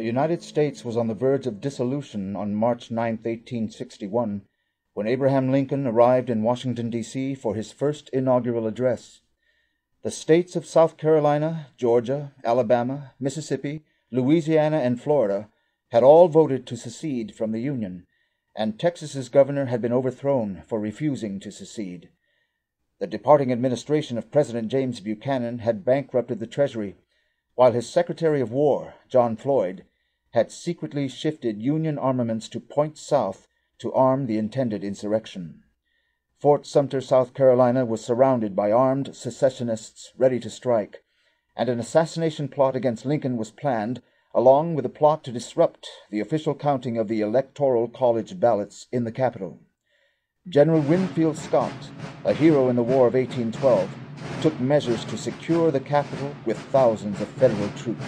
The United States was on the verge of dissolution on March 9, 1861, when Abraham Lincoln arrived in Washington, D.C., for his first inaugural address. The states of South Carolina, Georgia, Alabama, Mississippi, Louisiana, and Florida had all voted to secede from the Union, and Texas's governor had been overthrown for refusing to secede. The departing administration of President James Buchanan had bankrupted the Treasury, while his Secretary of War, John Floyd, had secretly shifted Union armaments to Point South to arm the intended insurrection. Fort Sumter, South Carolina, was surrounded by armed secessionists ready to strike, and an assassination plot against Lincoln was planned, along with a plot to disrupt the official counting of the Electoral College ballots in the capital. General Winfield Scott, a hero in the War of 1812, took measures to secure the capital with thousands of Federal troops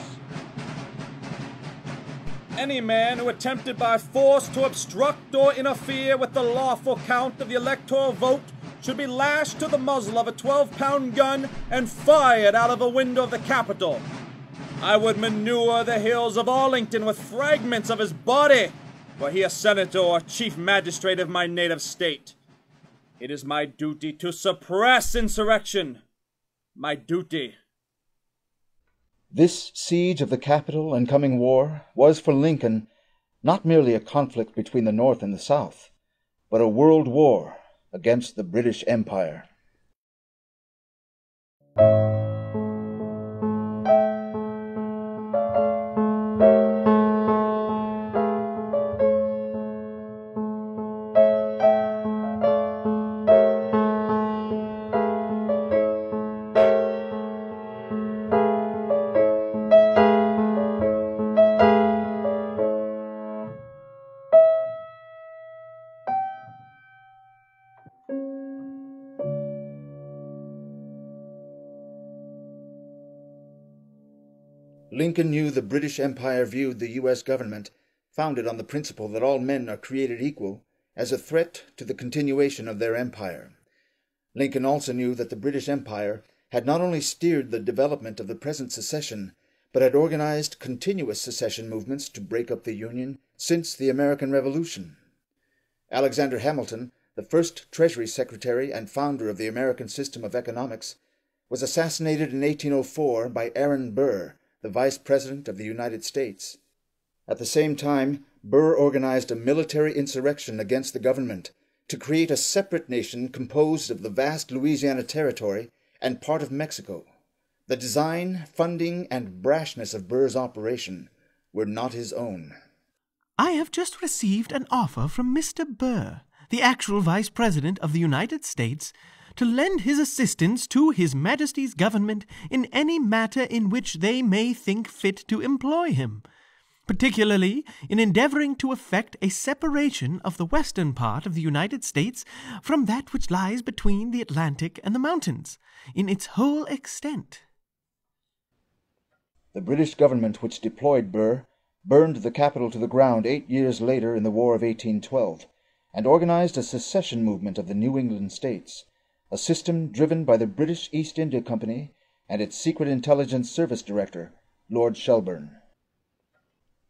any man who attempted by force to obstruct or interfere with the lawful count of the electoral vote should be lashed to the muzzle of a 12 pound gun and fired out of a window of the Capitol. I would manure the hills of Arlington with fragments of his body, were he a senator or chief magistrate of my native state. It is my duty to suppress insurrection, my duty this siege of the capital and coming war was for Lincoln not merely a conflict between the North and the South, but a world war against the British Empire. Lincoln knew the British Empire viewed the U.S. government, founded on the principle that all men are created equal, as a threat to the continuation of their empire. Lincoln also knew that the British Empire had not only steered the development of the present secession, but had organized continuous secession movements to break up the Union since the American Revolution. Alexander Hamilton, the first Treasury Secretary and founder of the American system of economics, was assassinated in 1804 by Aaron Burr, the Vice President of the United States. At the same time, Burr organized a military insurrection against the government to create a separate nation composed of the vast Louisiana Territory and part of Mexico. The design, funding, and brashness of Burr's operation were not his own. I have just received an offer from Mr. Burr, the actual Vice President of the United States, to lend his assistance to His Majesty's government in any matter in which they may think fit to employ him, particularly in endeavoring to effect a separation of the western part of the United States from that which lies between the Atlantic and the mountains, in its whole extent. The British government which deployed Burr burned the capital to the ground eight years later in the War of 1812, and organized a secession movement of the New England states, a system driven by the British East India Company and its Secret Intelligence Service Director, Lord Shelburne.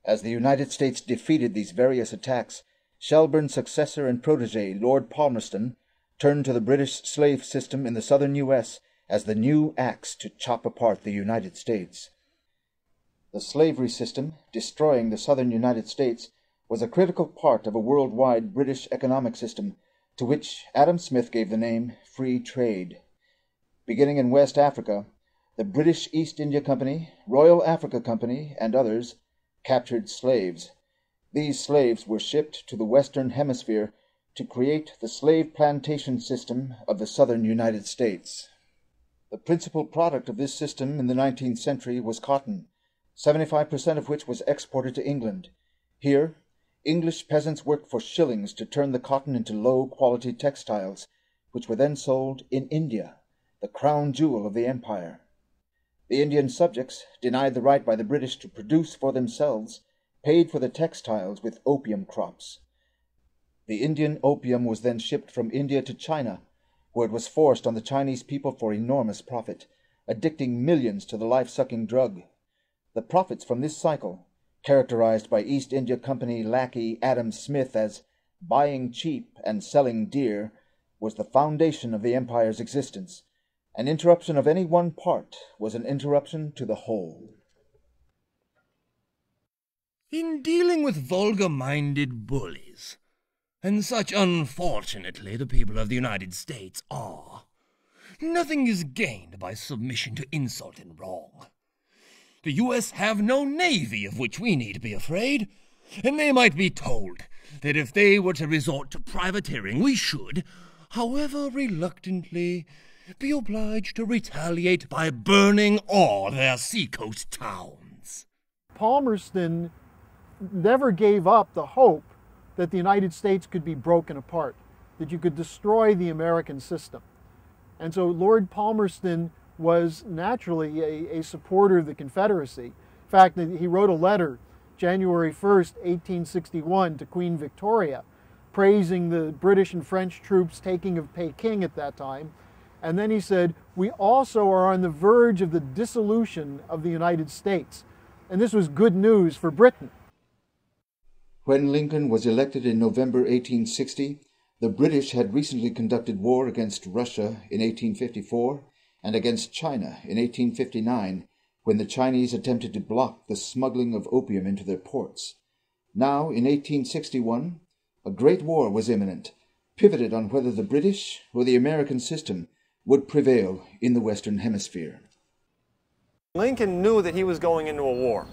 As the United States defeated these various attacks, Shelburne's successor and protege, Lord Palmerston, turned to the British slave system in the southern U.S. as the new axe to chop apart the United States. The slavery system, destroying the southern United States, was a critical part of a worldwide British economic system to which Adam Smith gave the name free trade. Beginning in West Africa, the British East India Company, Royal Africa Company, and others captured slaves. These slaves were shipped to the Western Hemisphere to create the slave plantation system of the southern United States. The principal product of this system in the 19th century was cotton, 75% of which was exported to England. Here, English peasants worked for shillings to turn the cotton into low quality textiles which were then sold in India, the crown jewel of the empire. The Indian subjects, denied the right by the British to produce for themselves, paid for the textiles with opium crops. The Indian opium was then shipped from India to China, where it was forced on the Chinese people for enormous profit, addicting millions to the life-sucking drug. The profits from this cycle, characterized by East India Company lackey Adam Smith as buying cheap and selling dear, was the foundation of the Empire's existence. An interruption of any one part was an interruption to the whole. In dealing with vulgar minded bullies, and such unfortunately the people of the United States are, nothing is gained by submission to insult and wrong. The U.S. have no navy of which we need be afraid, and they might be told that if they were to resort to privateering, we should, however reluctantly, be obliged to retaliate by burning all their seacoast towns. Palmerston never gave up the hope that the United States could be broken apart, that you could destroy the American system. And so Lord Palmerston was naturally a, a supporter of the Confederacy. In fact, he wrote a letter January 1st, 1861, to Queen Victoria praising the British and French troops taking of Peking at that time. And then he said, We also are on the verge of the dissolution of the United States. And this was good news for Britain. When Lincoln was elected in November 1860, the British had recently conducted war against Russia in 1854 and against China in 1859 when the Chinese attempted to block the smuggling of opium into their ports. Now, in 1861, a great war was imminent, pivoted on whether the British or the American system would prevail in the Western Hemisphere. Lincoln knew that he was going into a war.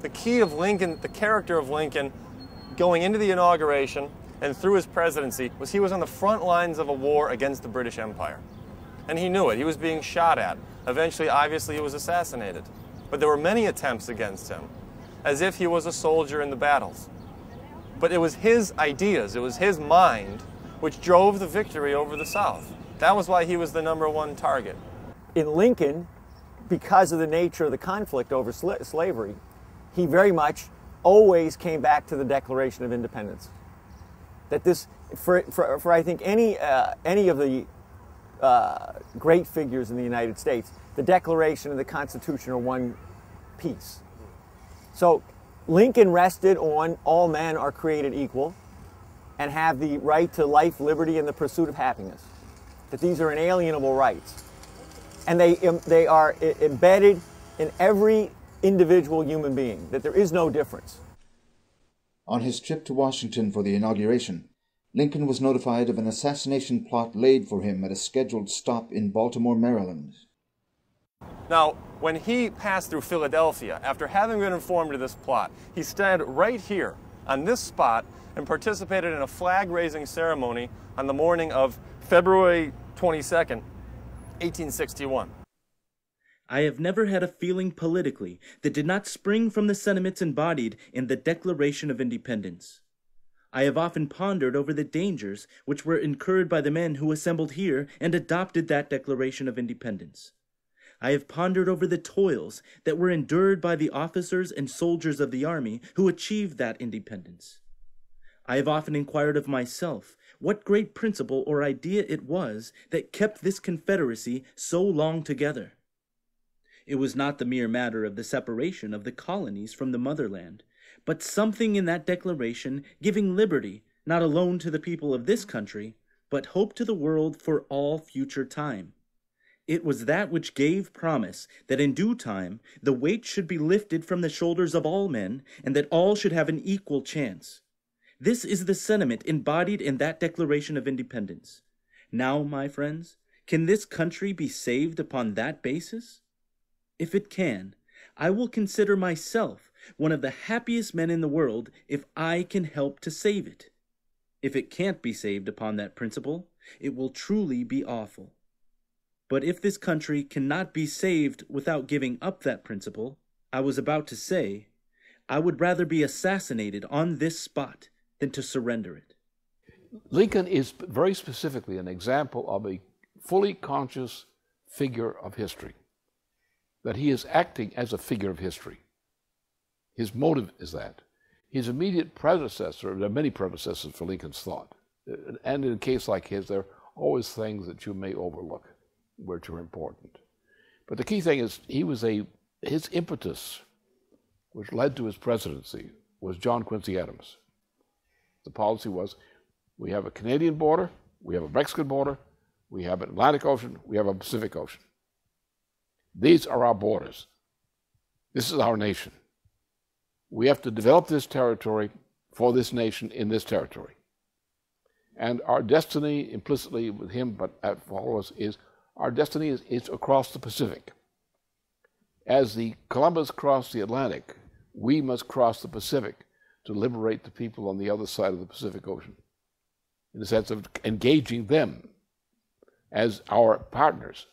The key of Lincoln, the character of Lincoln going into the inauguration and through his presidency was he was on the front lines of a war against the British Empire. And he knew it. He was being shot at. Eventually, obviously, he was assassinated. But there were many attempts against him, as if he was a soldier in the battles. But it was his ideas, it was his mind, which drove the victory over the South. That was why he was the number one target. In Lincoln, because of the nature of the conflict over slavery, he very much always came back to the Declaration of Independence. That this, for, for, for I think any, uh, any of the uh, great figures in the United States, the Declaration and the Constitution are one piece. So Lincoln rested on all men are created equal and have the right to life, liberty, and the pursuit of happiness. That these are inalienable rights. And they, they are embedded in every individual human being, that there is no difference. On his trip to Washington for the inauguration, Lincoln was notified of an assassination plot laid for him at a scheduled stop in Baltimore, Maryland. Now, when he passed through Philadelphia, after having been informed of this plot, he stood right here on this spot and participated in a flag-raising ceremony on the morning of February 22nd, 1861. I have never had a feeling politically that did not spring from the sentiments embodied in the Declaration of Independence. I have often pondered over the dangers which were incurred by the men who assembled here and adopted that Declaration of Independence. I have pondered over the toils that were endured by the officers and soldiers of the army who achieved that independence. I have often inquired of myself what great principle or idea it was that kept this confederacy so long together. It was not the mere matter of the separation of the colonies from the motherland, but something in that declaration giving liberty not alone to the people of this country, but hope to the world for all future time. It was that which gave promise that in due time the weight should be lifted from the shoulders of all men, and that all should have an equal chance. This is the sentiment embodied in that Declaration of Independence. Now, my friends, can this country be saved upon that basis? If it can, I will consider myself one of the happiest men in the world if I can help to save it. If it can't be saved upon that principle, it will truly be awful. But if this country cannot be saved without giving up that principle, I was about to say, I would rather be assassinated on this spot than to surrender it. Lincoln is very specifically an example of a fully conscious figure of history, that he is acting as a figure of history. His motive is that. His immediate predecessor, there are many predecessors for Lincoln's thought, and in a case like his, there are always things that you may overlook which are important. But the key thing is he was a his impetus, which led to his presidency, was John Quincy Adams. The policy was we have a Canadian border, we have a Mexican border, we have an Atlantic Ocean, we have a Pacific Ocean. These are our borders. This is our nation. We have to develop this territory for this nation in this territory. And our destiny, implicitly with him, but at followers, is our destiny is, is across the Pacific. As the Columbus crossed the Atlantic, we must cross the Pacific to liberate the people on the other side of the Pacific Ocean, in the sense of engaging them as our partners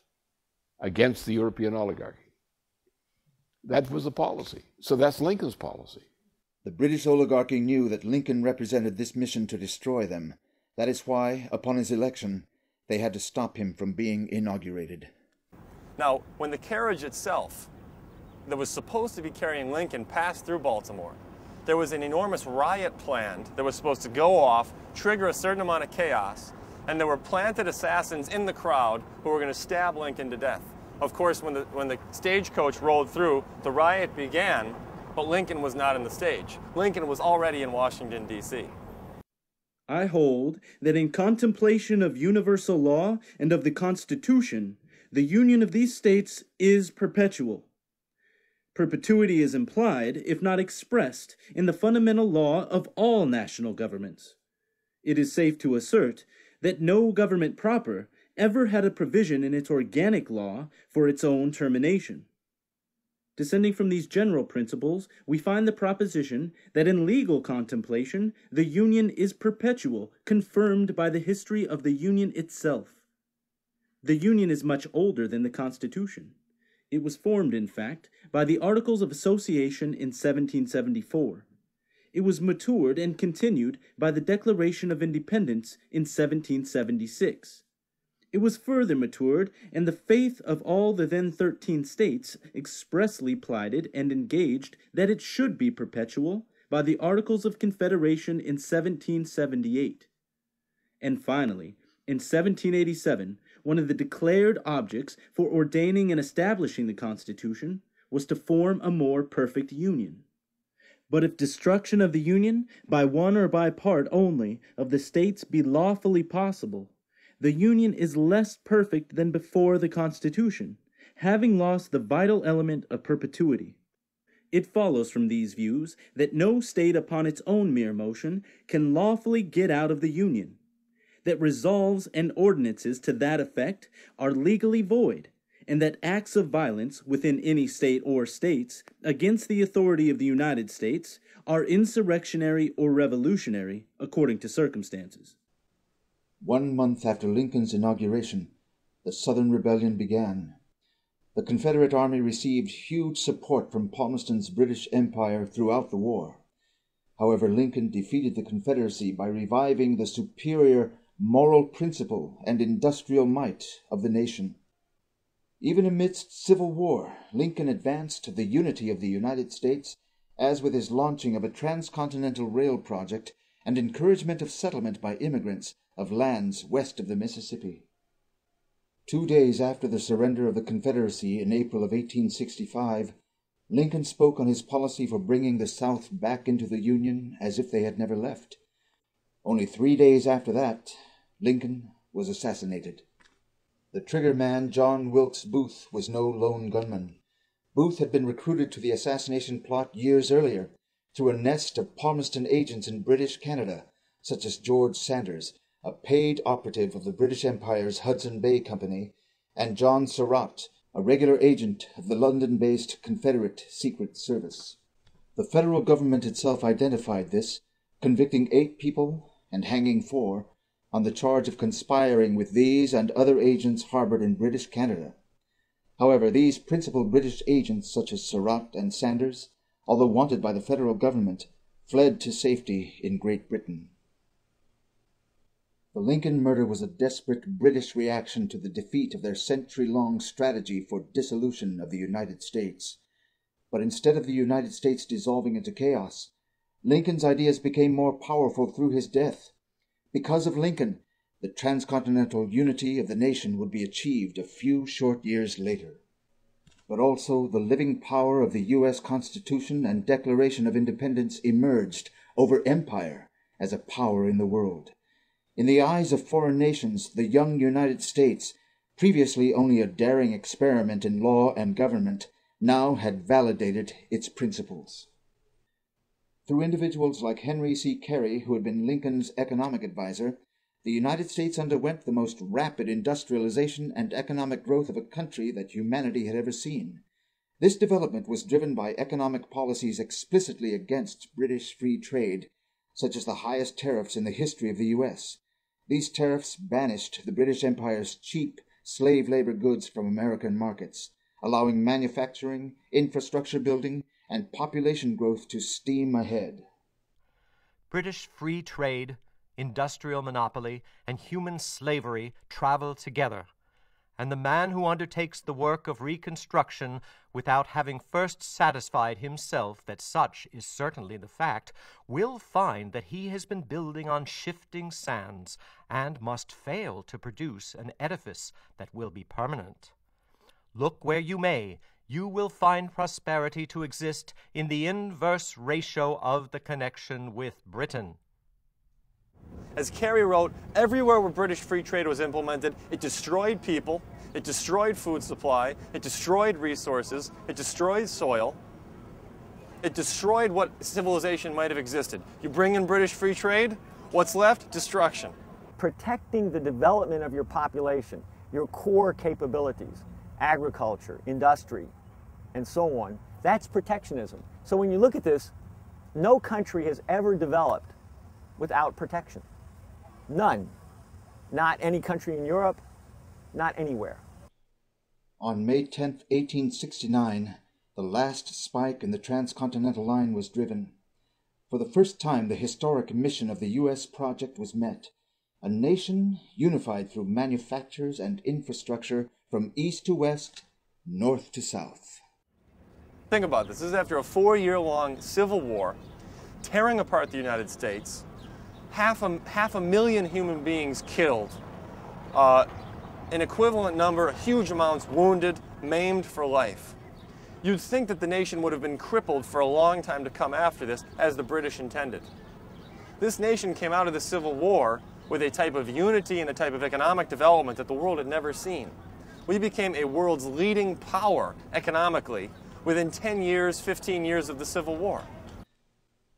against the European oligarchy. That was the policy. So that's Lincoln's policy. The British oligarchy knew that Lincoln represented this mission to destroy them. That is why, upon his election, they had to stop him from being inaugurated. Now, when the carriage itself that was supposed to be carrying Lincoln passed through Baltimore, there was an enormous riot planned that was supposed to go off, trigger a certain amount of chaos, and there were planted assassins in the crowd who were going to stab Lincoln to death. Of course, when the, when the stagecoach rolled through, the riot began, but Lincoln was not in the stage. Lincoln was already in Washington, D.C. I hold that in contemplation of universal law and of the Constitution, the union of these states is perpetual. Perpetuity is implied, if not expressed, in the fundamental law of all national governments. It is safe to assert that no government proper ever had a provision in its organic law for its own termination. Descending from these general principles, we find the proposition that in legal contemplation, the union is perpetual, confirmed by the history of the union itself. The union is much older than the Constitution. It was formed, in fact, by the Articles of Association in 1774. It was matured and continued by the Declaration of Independence in 1776. It was further matured, and the faith of all the then thirteen states expressly plighted and engaged that it should be perpetual by the Articles of Confederation in 1778. And finally, in 1787, one of the declared objects for ordaining and establishing the Constitution was to form a more perfect union. But if destruction of the Union, by one or by part only, of the states be lawfully possible, the Union is less perfect than before the Constitution, having lost the vital element of perpetuity. It follows from these views that no state upon its own mere motion can lawfully get out of the Union, that resolves and ordinances to that effect are legally void, and that acts of violence within any state or states against the authority of the United States are insurrectionary or revolutionary according to circumstances. One month after Lincoln's inauguration, the Southern rebellion began. The Confederate army received huge support from Palmerston's British Empire throughout the war. However, Lincoln defeated the Confederacy by reviving the superior moral principle and industrial might of the nation. Even amidst civil war, Lincoln advanced the unity of the United States, as with his launching of a transcontinental rail project and encouragement of settlement by immigrants of lands west of the Mississippi. Two days after the surrender of the Confederacy in April of 1865, Lincoln spoke on his policy for bringing the South back into the Union as if they had never left. Only three days after that, Lincoln was assassinated. The trigger man, John Wilkes Booth, was no lone gunman. Booth had been recruited to the assassination plot years earlier through a nest of Palmerston agents in British Canada, such as George Sanders, a paid operative of the British Empire's Hudson Bay Company, and John Surratt, a regular agent of the London based Confederate Secret Service. The federal government itself identified this, convicting eight people and hanging four on the charge of conspiring with these and other agents harbored in British Canada. However, these principal British agents, such as Surratt and Sanders, although wanted by the federal government, fled to safety in Great Britain. The Lincoln murder was a desperate British reaction to the defeat of their century long strategy for dissolution of the United States. But instead of the United States dissolving into chaos, Lincoln's ideas became more powerful through his death. Because of Lincoln, the transcontinental unity of the nation would be achieved a few short years later. But also the living power of the U.S. Constitution and Declaration of Independence emerged over empire as a power in the world. In the eyes of foreign nations, the young United States, previously only a daring experiment in law and government, now had validated its principles. Through individuals like Henry C. Carey, who had been Lincoln's economic advisor, the United States underwent the most rapid industrialization and economic growth of a country that humanity had ever seen. This development was driven by economic policies explicitly against British free trade, such as the highest tariffs in the history of the U.S., these tariffs banished the British Empire's cheap slave labor goods from American markets, allowing manufacturing, infrastructure building, and population growth to steam ahead. British free trade, industrial monopoly, and human slavery travel together and the man who undertakes the work of reconstruction without having first satisfied himself that such is certainly the fact will find that he has been building on shifting sands and must fail to produce an edifice that will be permanent. Look where you may, you will find prosperity to exist in the inverse ratio of the connection with Britain. As Carey wrote, everywhere where British free trade was implemented, it destroyed people, it destroyed food supply, it destroyed resources, it destroyed soil, it destroyed what civilization might have existed. You bring in British free trade, what's left? Destruction. Protecting the development of your population, your core capabilities, agriculture, industry, and so on, that's protectionism. So when you look at this, no country has ever developed without protection. None. Not any country in Europe, not anywhere. On May 10, 1869, the last spike in the transcontinental line was driven. For the first time, the historic mission of the U.S. project was met. A nation unified through manufactures and infrastructure from east to west, north to south. Think about this. This is after a four year long civil war tearing apart the United States, half a, half a million human beings killed, uh, an equivalent number, huge amounts wounded, maimed for life. You'd think that the nation would have been crippled for a long time to come after this, as the British intended. This nation came out of the Civil War with a type of unity and a type of economic development that the world had never seen. We became a world's leading power economically within 10 years, 15 years of the Civil War.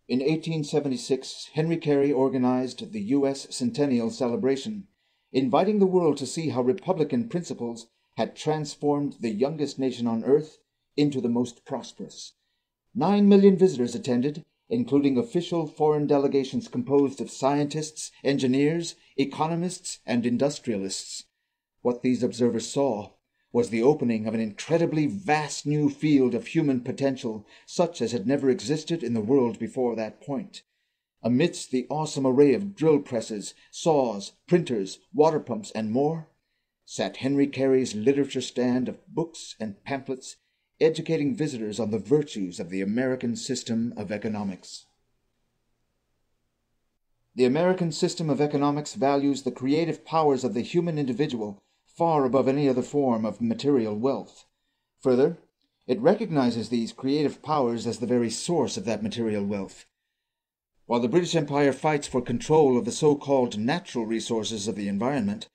In 1876 Henry Carey organized the U.S. Centennial Celebration, inviting the world to see how Republican principles had transformed the youngest nation on earth into the most prosperous. Nine million visitors attended, including official foreign delegations composed of scientists, engineers, economists, and industrialists. What these observers saw was the opening of an incredibly vast new field of human potential, such as had never existed in the world before that point. Amidst the awesome array of drill presses, saws, printers, water pumps, and more, sat Henry Carey's literature stand of books and pamphlets, educating visitors on the virtues of the American system of economics. The American system of economics values the creative powers of the human individual far above any other form of material wealth. Further, it recognizes these creative powers as the very source of that material wealth. While the British Empire fights for control of the so-called natural resources of the environment,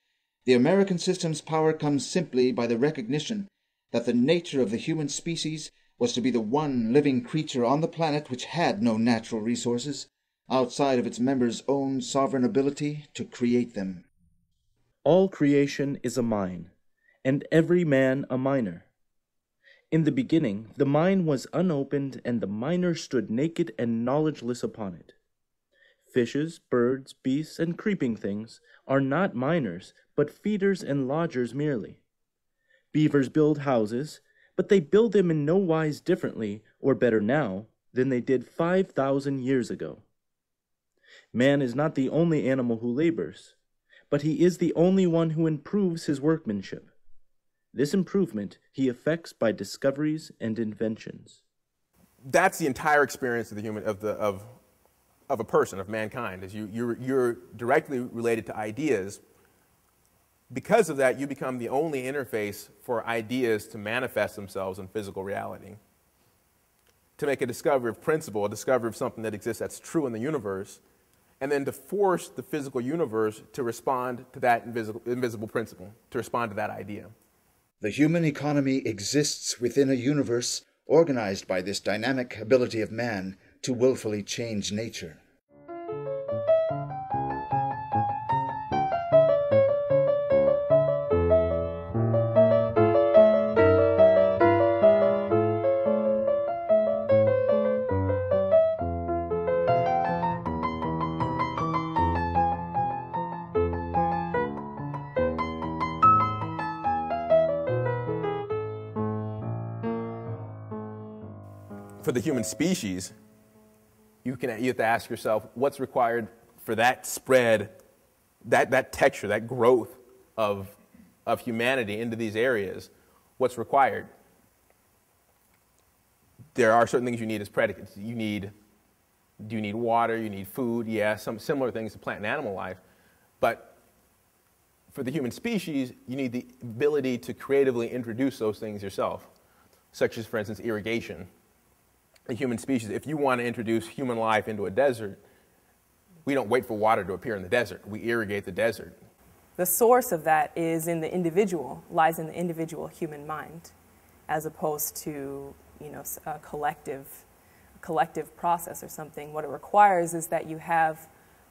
the American system's power comes simply by the recognition that the nature of the human species was to be the one living creature on the planet which had no natural resources, outside of its members' own sovereign ability to create them. All creation is a mine, and every man a miner. In the beginning, the mine was unopened, and the miner stood naked and knowledgeless upon it. Fishes, birds, beasts, and creeping things are not miners, but feeders and lodgers merely. Beavers build houses, but they build them in no wise differently, or better now, than they did 5,000 years ago. Man is not the only animal who labors but he is the only one who improves his workmanship. This improvement he effects by discoveries and inventions. That's the entire experience of the human of the of of a person of mankind is you you're, you're directly related to ideas. Because of that, you become the only interface for ideas to manifest themselves in physical reality. To make a discovery of principle, a discovery of something that exists that's true in the universe, and then to force the physical universe to respond to that invisible, invisible principle, to respond to that idea. The human economy exists within a universe organized by this dynamic ability of man to willfully change nature. human species, you, can, you have to ask yourself what's required for that spread, that, that texture, that growth of, of humanity into these areas? What's required? There are certain things you need as predicates. You need, do you need water? You need food? Yeah, some similar things to plant and animal life. But for the human species, you need the ability to creatively introduce those things yourself, such as, for instance, irrigation the human species, if you want to introduce human life into a desert, we don't wait for water to appear in the desert. We irrigate the desert. The source of that is in the individual, lies in the individual human mind, as opposed to you know a collective, a collective process or something. What it requires is that you have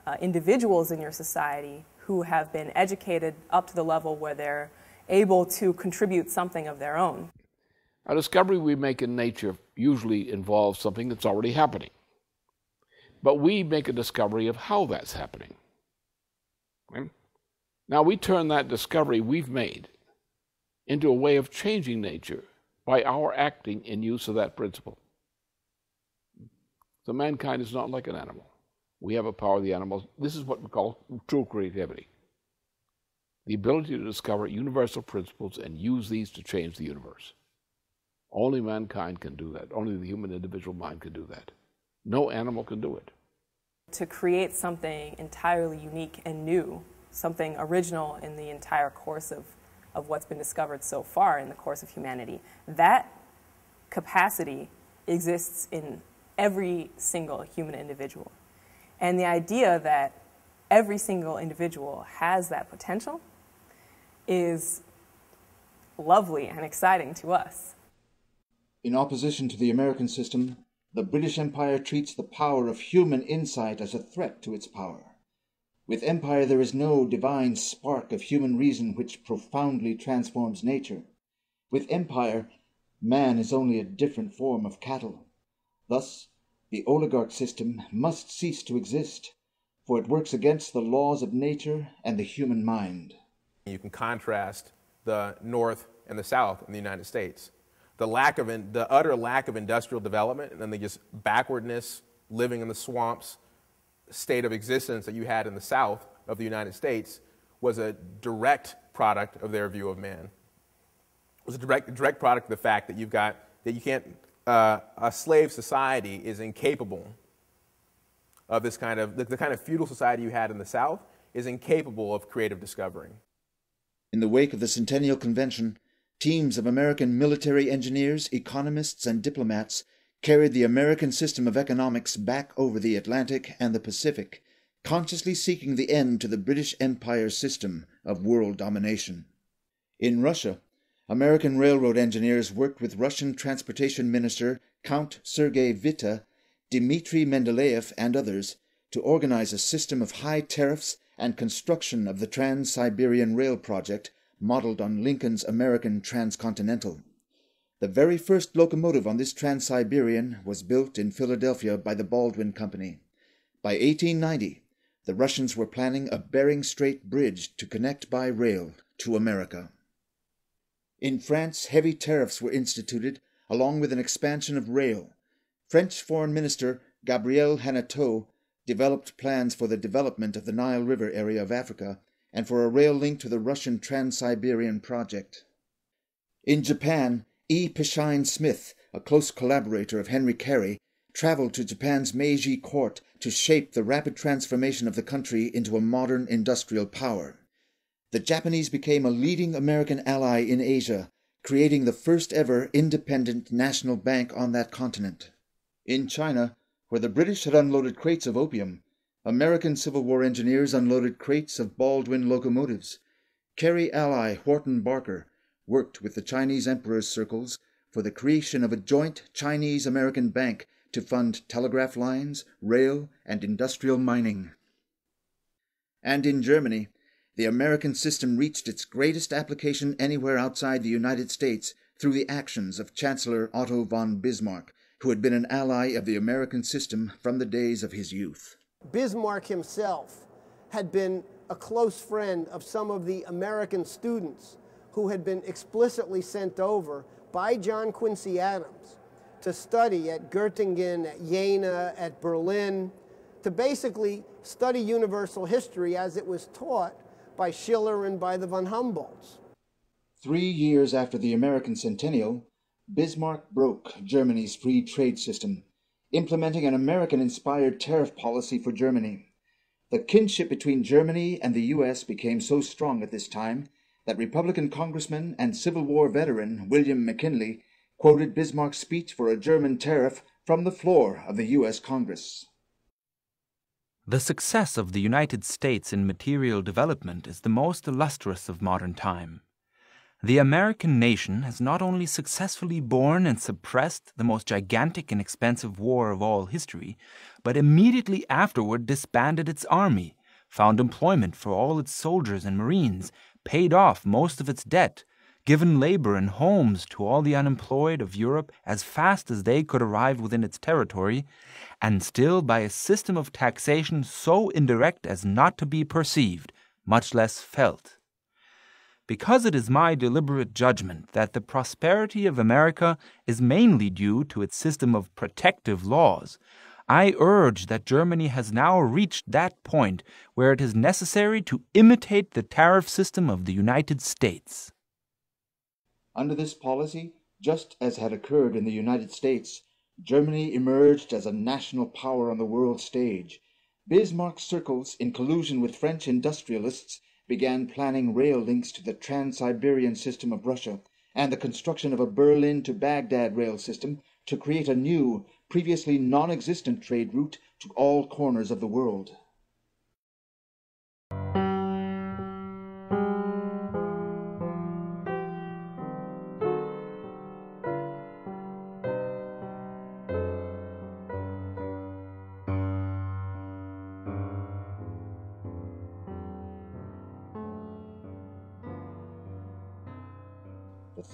uh, individuals in your society who have been educated up to the level where they're able to contribute something of their own. A discovery we make in nature usually involves something that's already happening. But we make a discovery of how that's happening. Okay? Now we turn that discovery we've made into a way of changing nature by our acting in use of that principle. So mankind is not like an animal. We have a power of the animals. This is what we call true creativity the ability to discover universal principles and use these to change the universe. Only mankind can do that. Only the human individual mind can do that. No animal can do it. To create something entirely unique and new, something original in the entire course of, of what's been discovered so far in the course of humanity, that capacity exists in every single human individual. And the idea that every single individual has that potential is lovely and exciting to us. In opposition to the American system, the British Empire treats the power of human insight as a threat to its power. With empire there is no divine spark of human reason which profoundly transforms nature. With empire, man is only a different form of cattle. Thus, the oligarch system must cease to exist, for it works against the laws of nature and the human mind. You can contrast the North and the South in the United States the lack of, in, the utter lack of industrial development, and then the just backwardness, living in the swamps, state of existence that you had in the South of the United States was a direct product of their view of man. It was a direct, direct product of the fact that you've got, that you can't, uh, a slave society is incapable of this kind of, the, the kind of feudal society you had in the South is incapable of creative discovering. In the wake of the Centennial Convention, Teams of American military engineers, economists, and diplomats carried the American system of economics back over the Atlantic and the Pacific, consciously seeking the end to the British Empire's system of world domination. In Russia, American railroad engineers worked with Russian Transportation Minister Count Sergei Vita, Dmitry Mendeleev, and others to organize a system of high tariffs and construction of the Trans Siberian Rail project modeled on Lincoln's American Transcontinental. The very first locomotive on this Trans Siberian was built in Philadelphia by the Baldwin Company. By 1890, the Russians were planning a Bering Strait bridge to connect by rail to America. In France, heavy tariffs were instituted, along with an expansion of rail. French Foreign Minister Gabriel Hanotaux developed plans for the development of the Nile River area of Africa and for a rail link to the Russian Trans-Siberian project. In Japan, E. Peshine Smith, a close collaborator of Henry Carey, traveled to Japan's Meiji court to shape the rapid transformation of the country into a modern industrial power. The Japanese became a leading American ally in Asia, creating the first ever independent national bank on that continent. In China, where the British had unloaded crates of opium, American Civil War engineers unloaded crates of Baldwin locomotives. Kerry ally Wharton Barker worked with the Chinese Emperor's circles for the creation of a joint Chinese American bank to fund telegraph lines, rail, and industrial mining. And in Germany, the American system reached its greatest application anywhere outside the United States through the actions of Chancellor Otto von Bismarck, who had been an ally of the American system from the days of his youth. Bismarck himself had been a close friend of some of the American students who had been explicitly sent over by John Quincy Adams to study at Göttingen, at Jena, at Berlin, to basically study universal history as it was taught by Schiller and by the von Humboldts. Three years after the American centennial, Bismarck broke Germany's free trade system implementing an American inspired tariff policy for Germany. The kinship between Germany and the U.S. became so strong at this time that Republican Congressman and Civil War veteran William McKinley quoted Bismarck's speech for a German tariff from the floor of the U.S. Congress. The success of the United States in material development is the most illustrious of modern time the American nation has not only successfully borne and suppressed the most gigantic and expensive war of all history, but immediately afterward disbanded its army, found employment for all its soldiers and marines, paid off most of its debt, given labor and homes to all the unemployed of Europe as fast as they could arrive within its territory, and still by a system of taxation so indirect as not to be perceived, much less felt because it is my deliberate judgment that the prosperity of America is mainly due to its system of protective laws, I urge that Germany has now reached that point where it is necessary to imitate the tariff system of the United States. Under this policy, just as had occurred in the United States, Germany emerged as a national power on the world stage. Bismarck circles, in collusion with French industrialists, began planning rail links to the Trans Siberian system of Russia, and the construction of a Berlin to Bagdad rail system to create a new, previously non existent trade route to all corners of the world.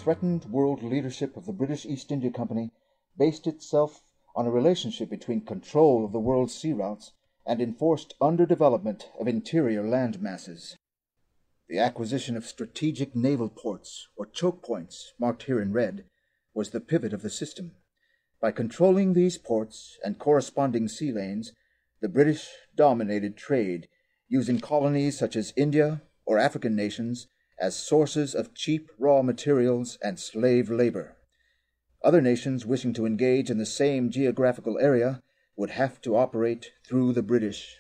threatened world leadership of the British East India Company based itself on a relationship between control of the world's sea routes and enforced underdevelopment of interior land masses. The acquisition of strategic naval ports, or choke points, marked here in red, was the pivot of the system. By controlling these ports and corresponding sea lanes, the British dominated trade, using colonies such as India or African nations as sources of cheap raw materials and slave labor. Other nations wishing to engage in the same geographical area would have to operate through the British.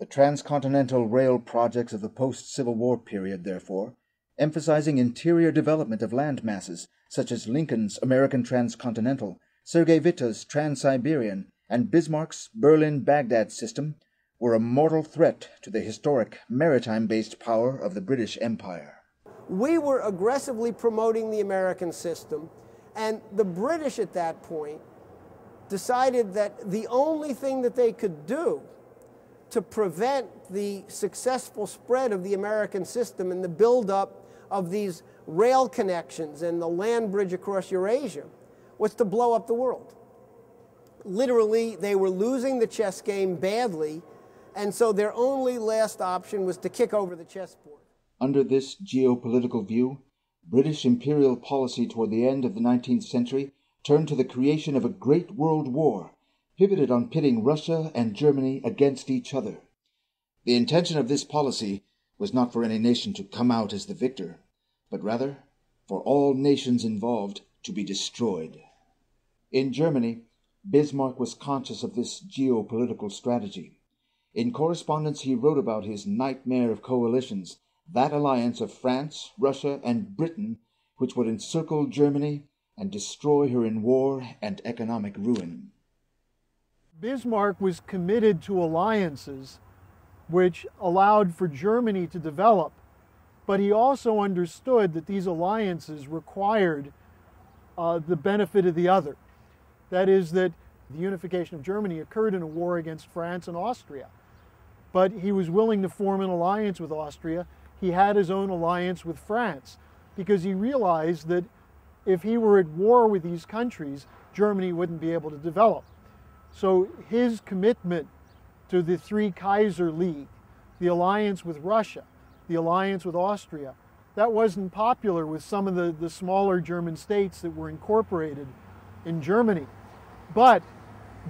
The transcontinental rail projects of the post Civil War period, therefore, emphasizing interior development of land masses such as Lincoln's American Transcontinental, Sergei Vita's Trans Siberian, and Bismarck's Berlin Baghdad system, were a mortal threat to the historic maritime based power of the British Empire. We were aggressively promoting the American system, and the British at that point decided that the only thing that they could do to prevent the successful spread of the American system and the buildup of these rail connections and the land bridge across Eurasia was to blow up the world. Literally, they were losing the chess game badly and so their only last option was to kick over the chessboard. Under this geopolitical view, British imperial policy toward the end of the 19th century turned to the creation of a great world war, pivoted on pitting Russia and Germany against each other. The intention of this policy was not for any nation to come out as the victor, but rather for all nations involved to be destroyed. In Germany, Bismarck was conscious of this geopolitical strategy. In correspondence he wrote about his nightmare of coalitions, that alliance of France, Russia, and Britain which would encircle Germany and destroy her in war and economic ruin. Bismarck was committed to alliances which allowed for Germany to develop, but he also understood that these alliances required uh, the benefit of the other. That is, that the unification of Germany occurred in a war against France and Austria but he was willing to form an alliance with Austria. He had his own alliance with France because he realized that if he were at war with these countries, Germany wouldn't be able to develop. So his commitment to the Three Kaiser League, the alliance with Russia, the alliance with Austria, that wasn't popular with some of the, the smaller German states that were incorporated in Germany. But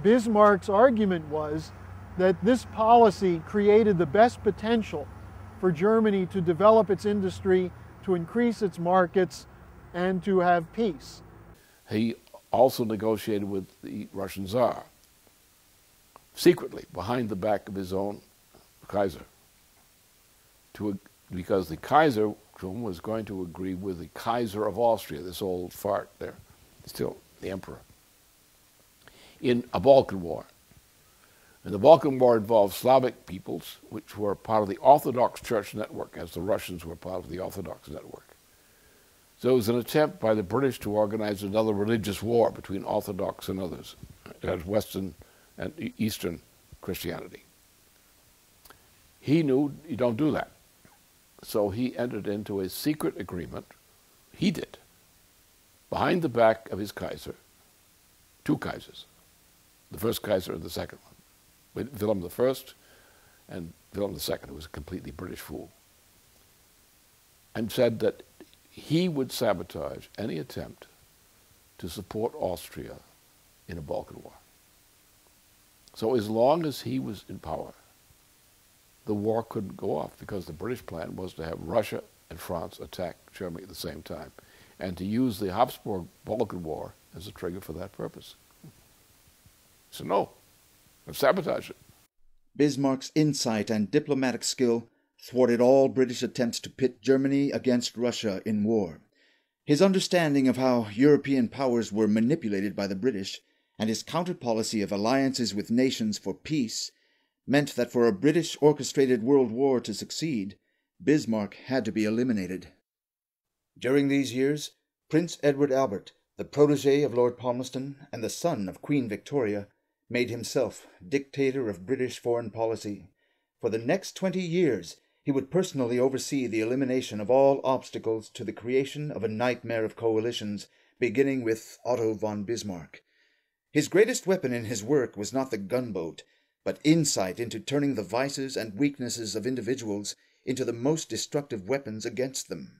Bismarck's argument was that this policy created the best potential for Germany to develop its industry, to increase its markets, and to have peace. He also negotiated with the Russian Tsar, secretly, behind the back of his own Kaiser, to, because the Kaiser was going to agree with the Kaiser of Austria, this old fart there, still the emperor, in a Balkan war. And the Balkan War involved Slavic peoples, which were part of the Orthodox Church network, as the Russians were part of the Orthodox network. So it was an attempt by the British to organize another religious war between Orthodox and others, and Western and Eastern Christianity. He knew you don't do that. So he entered into a secret agreement, he did, behind the back of his Kaiser, two Kaisers, the first Kaiser and the second one. Willem I and Willem II, who was a completely British fool, and said that he would sabotage any attempt to support Austria in a Balkan war. So as long as he was in power, the war couldn't go off because the British plan was to have Russia and France attack Germany at the same time and to use the Habsburg Balkan War as a trigger for that purpose. So no, and sabotage it. Bismarck's insight and diplomatic skill thwarted all British attempts to pit Germany against Russia in war. His understanding of how European powers were manipulated by the British and his counter policy of alliances with nations for peace meant that for a British orchestrated world war to succeed, Bismarck had to be eliminated. During these years, Prince Edward Albert, the protege of Lord Palmerston and the son of Queen Victoria, made himself dictator of British foreign policy. For the next twenty years, he would personally oversee the elimination of all obstacles to the creation of a nightmare of coalitions, beginning with Otto von Bismarck. His greatest weapon in his work was not the gunboat, but insight into turning the vices and weaknesses of individuals into the most destructive weapons against them.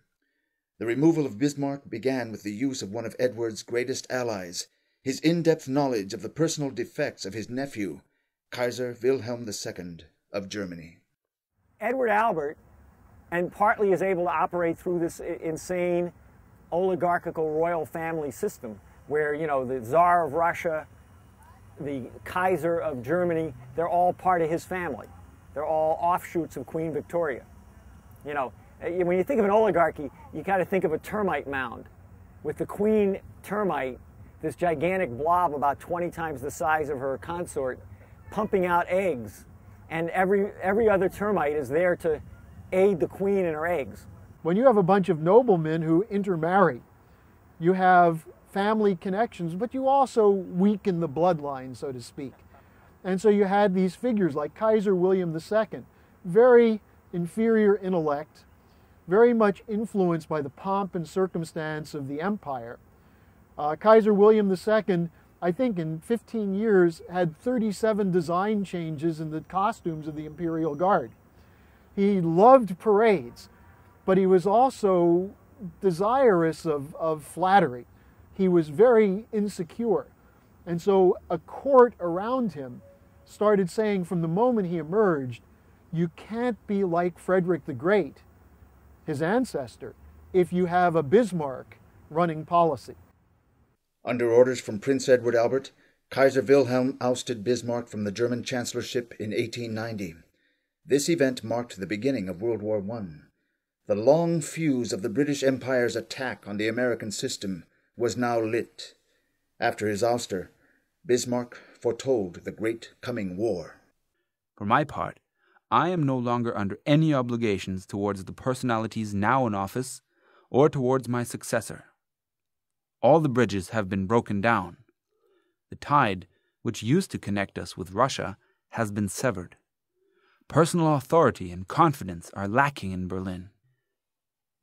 The removal of Bismarck began with the use of one of Edward's greatest allies, his in-depth knowledge of the personal defects of his nephew, Kaiser Wilhelm II of Germany. Edward Albert, and partly is able to operate through this insane oligarchical royal family system where, you know, the Tsar of Russia, the Kaiser of Germany, they're all part of his family. They're all offshoots of Queen Victoria. You know, eh, when you think of an oligarchy, you got to think of a termite mound. With the Queen termite, this gigantic blob about 20 times the size of her consort pumping out eggs. And every, every other termite is there to aid the queen in her eggs. When you have a bunch of noblemen who intermarry, you have family connections, but you also weaken the bloodline, so to speak. And so you had these figures like Kaiser William II, very inferior intellect, very much influenced by the pomp and circumstance of the empire, uh, Kaiser William II, I think in 15 years, had 37 design changes in the costumes of the Imperial Guard. He loved parades, but he was also desirous of, of flattery. He was very insecure. And so a court around him started saying from the moment he emerged, you can't be like Frederick the Great, his ancestor, if you have a Bismarck running policy. Under orders from Prince Edward Albert, Kaiser Wilhelm ousted Bismarck from the German chancellorship in 1890. This event marked the beginning of World War I. The long fuse of the British Empire's attack on the American system was now lit. After his ouster, Bismarck foretold the great coming war. For my part, I am no longer under any obligations towards the personalities now in office or towards my successor all the bridges have been broken down. The tide, which used to connect us with Russia, has been severed. Personal authority and confidence are lacking in Berlin.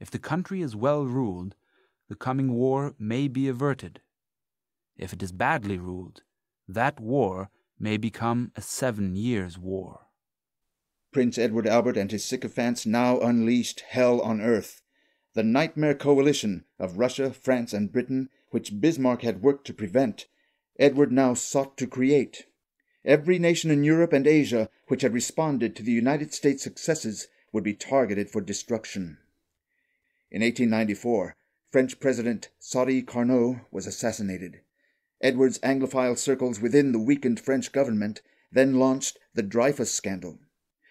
If the country is well ruled, the coming war may be averted. If it is badly ruled, that war may become a seven years' war. Prince Edward Albert and his sycophants now unleashed hell on earth. The nightmare coalition of Russia, France, and Britain, which Bismarck had worked to prevent, Edward now sought to create. Every nation in Europe and Asia which had responded to the United States successes would be targeted for destruction. In 1894, French President Sadi Carnot was assassinated. Edward's Anglophile circles within the weakened French government then launched the Dreyfus Scandal.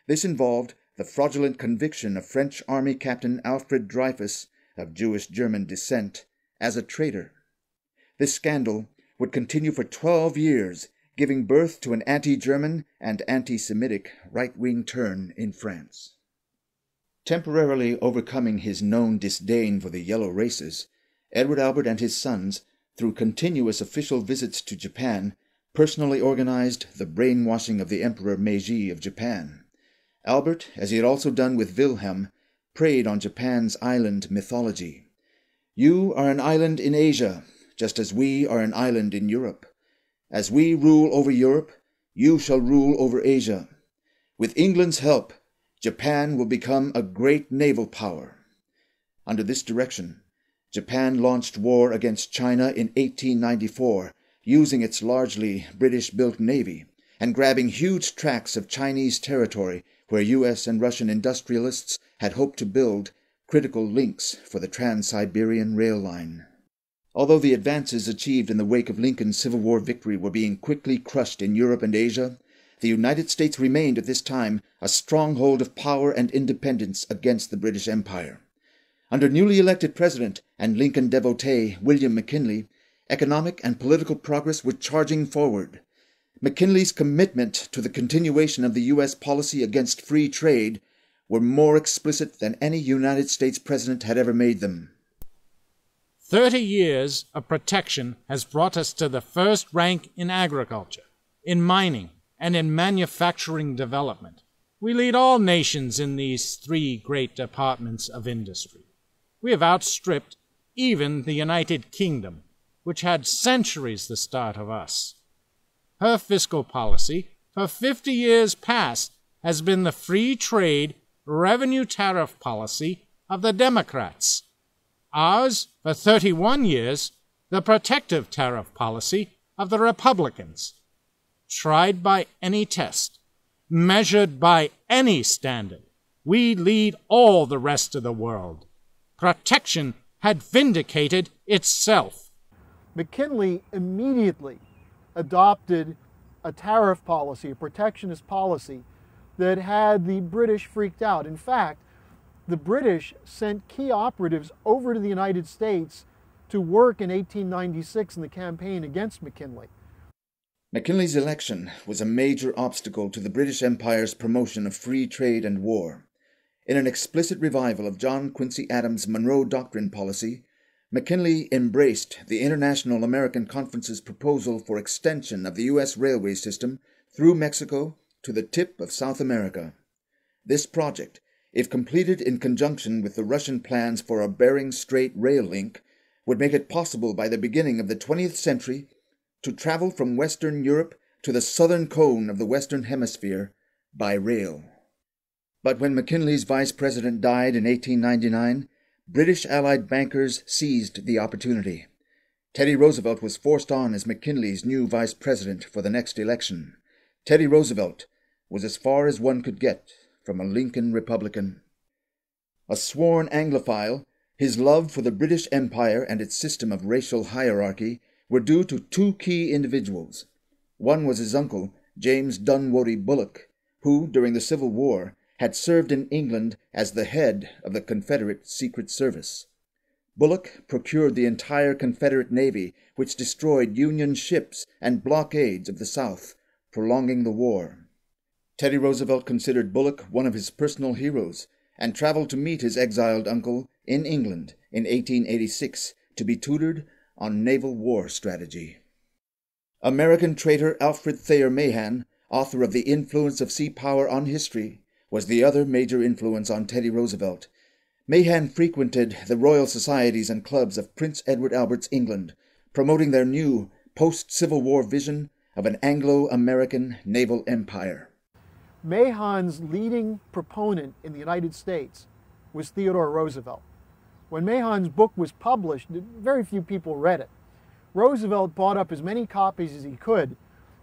This involved the fraudulent conviction of French Army Captain Alfred Dreyfus, of Jewish German descent, as a traitor. This scandal would continue for 12 years, giving birth to an anti German and anti Semitic right wing turn in France. Temporarily overcoming his known disdain for the yellow races, Edward Albert and his sons, through continuous official visits to Japan, personally organized the brainwashing of the Emperor Meiji of Japan. Albert, as he had also done with Wilhelm, preyed on Japan's island mythology. You are an island in Asia, just as we are an island in Europe. As we rule over Europe, you shall rule over Asia. With England's help, Japan will become a great naval power. Under this direction, Japan launched war against China in 1894, using its largely British-built navy and grabbing huge tracts of Chinese territory where U.S. and Russian industrialists had hoped to build critical links for the Trans Siberian Rail Line. Although the advances achieved in the wake of Lincoln's Civil War victory were being quickly crushed in Europe and Asia, the United States remained at this time a stronghold of power and independence against the British Empire. Under newly elected President and Lincoln devotee William McKinley, economic and political progress were charging forward. McKinley's commitment to the continuation of the U.S. policy against free trade were more explicit than any United States president had ever made them. Thirty years of protection has brought us to the first rank in agriculture, in mining, and in manufacturing development. We lead all nations in these three great departments of industry. We have outstripped even the United Kingdom, which had centuries the start of us her fiscal policy for 50 years past has been the free trade revenue tariff policy of the Democrats. Ours, for 31 years, the protective tariff policy of the Republicans. Tried by any test, measured by any standard, we lead all the rest of the world. Protection had vindicated itself. McKinley immediately adopted a tariff policy, a protectionist policy, that had the British freaked out. In fact, the British sent key operatives over to the United States to work in 1896 in the campaign against McKinley. McKinley's election was a major obstacle to the British Empire's promotion of free trade and war. In an explicit revival of John Quincy Adams' Monroe Doctrine policy, McKinley embraced the International American Conference's proposal for extension of the U.S. railway system through Mexico to the tip of South America. This project, if completed in conjunction with the Russian plans for a Bering Strait rail link, would make it possible by the beginning of the 20th century to travel from Western Europe to the southern cone of the Western Hemisphere by rail. But when McKinley's vice president died in 1899, British Allied bankers seized the opportunity. Teddy Roosevelt was forced on as McKinley's new vice president for the next election. Teddy Roosevelt was as far as one could get from a Lincoln Republican. A sworn Anglophile, his love for the British Empire and its system of racial hierarchy were due to two key individuals. One was his uncle, James Dunwoody Bullock, who, during the Civil War, had served in England as the head of the Confederate Secret Service. Bullock procured the entire Confederate Navy, which destroyed Union ships and blockades of the South, prolonging the war. Teddy Roosevelt considered Bullock one of his personal heroes and traveled to meet his exiled uncle in England in 1886 to be tutored on naval war strategy. American traitor Alfred Thayer Mahan, author of The Influence of Sea Power on History, was the other major influence on Teddy Roosevelt. Mahan frequented the Royal Societies and clubs of Prince Edward Albert's England, promoting their new post Civil War vision of an Anglo American naval empire. Mahan's leading proponent in the United States was Theodore Roosevelt. When Mahan's book was published, very few people read it. Roosevelt bought up as many copies as he could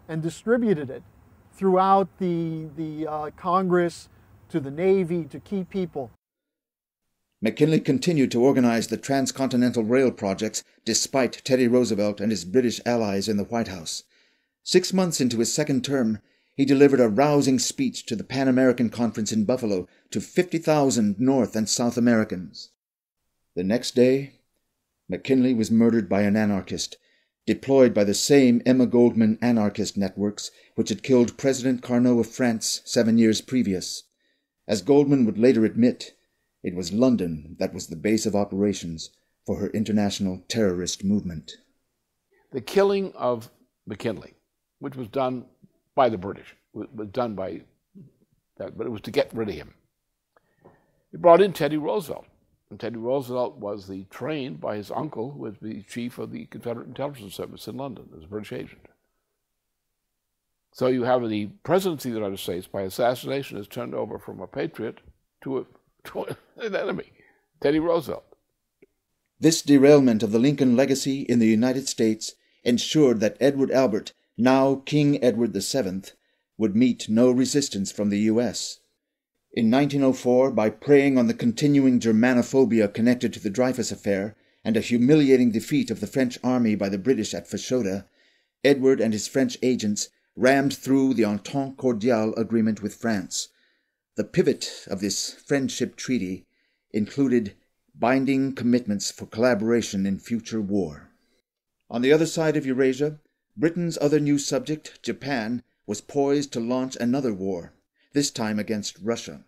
and distributed it throughout the, the uh, Congress, to the Navy, to key people. McKinley continued to organize the transcontinental rail projects despite Teddy Roosevelt and his British allies in the White House. Six months into his second term, he delivered a rousing speech to the Pan American Conference in Buffalo to 50,000 North and South Americans. The next day, McKinley was murdered by an anarchist, deployed by the same Emma Goldman anarchist networks which had killed President Carnot of France seven years previous. As Goldman would later admit, it was London that was the base of operations for her international terrorist movement. The killing of McKinley, which was done by the British, was done by that, but it was to get rid of him. He brought in Teddy Roosevelt. And Teddy Roosevelt was trained by his uncle, who was the chief of the Confederate Intelligence Service in London as a British agent. So you have the presidency of the United States by assassination is turned over from a patriot to, a, to an enemy, Teddy Roosevelt. This derailment of the Lincoln legacy in the United States ensured that Edward Albert, now King Edward VII, would meet no resistance from the U.S. In 1904, by preying on the continuing Germanophobia connected to the Dreyfus Affair and a humiliating defeat of the French army by the British at Fashoda, Edward and his French agents rammed through the Entente Cordiale agreement with France. The pivot of this friendship treaty included binding commitments for collaboration in future war. On the other side of Eurasia, Britain's other new subject, Japan, was poised to launch another war, this time against Russia.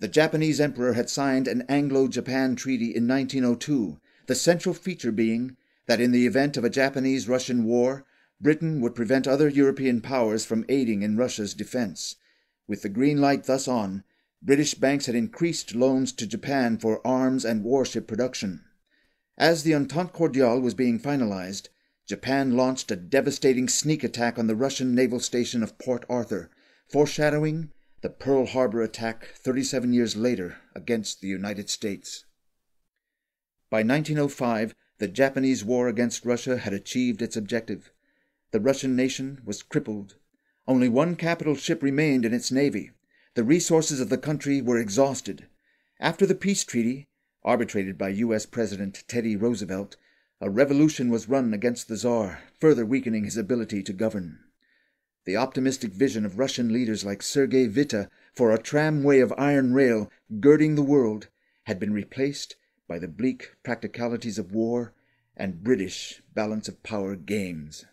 The Japanese emperor had signed an Anglo-Japan treaty in 1902, the central feature being that in the event of a Japanese-Russian war, Britain would prevent other European powers from aiding in Russia's defense. With the green light thus on, British banks had increased loans to Japan for arms and warship production. As the Entente Cordiale was being finalized, Japan launched a devastating sneak attack on the Russian naval station of Port Arthur, foreshadowing the Pearl Harbor attack 37 years later against the United States. By 1905, the Japanese war against Russia had achieved its objective. The Russian nation was crippled. Only one capital ship remained in its navy. The resources of the country were exhausted. After the peace treaty, arbitrated by U.S. President Teddy Roosevelt, a revolution was run against the Czar, further weakening his ability to govern. The optimistic vision of Russian leaders like Sergei Vita for a tramway of iron rail girding the world had been replaced by the bleak practicalities of war and British balance of power games.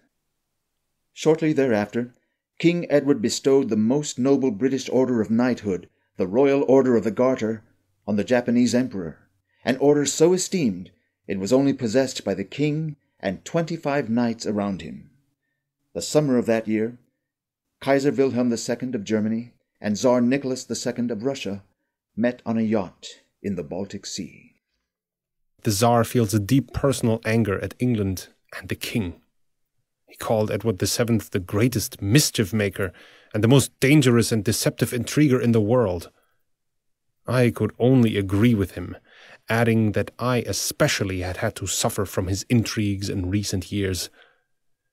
Shortly thereafter, King Edward bestowed the most noble British order of knighthood, the Royal Order of the Garter, on the Japanese Emperor, an order so esteemed it was only possessed by the king and twenty-five knights around him. The summer of that year, Kaiser Wilhelm II of Germany and Tsar Nicholas II of Russia met on a yacht in the Baltic Sea. The Tsar feels a deep personal anger at England and the king he called Edward VII the greatest mischief maker and the most dangerous and deceptive intriguer in the world. I could only agree with him, adding that I especially had had to suffer from his intrigues in recent years.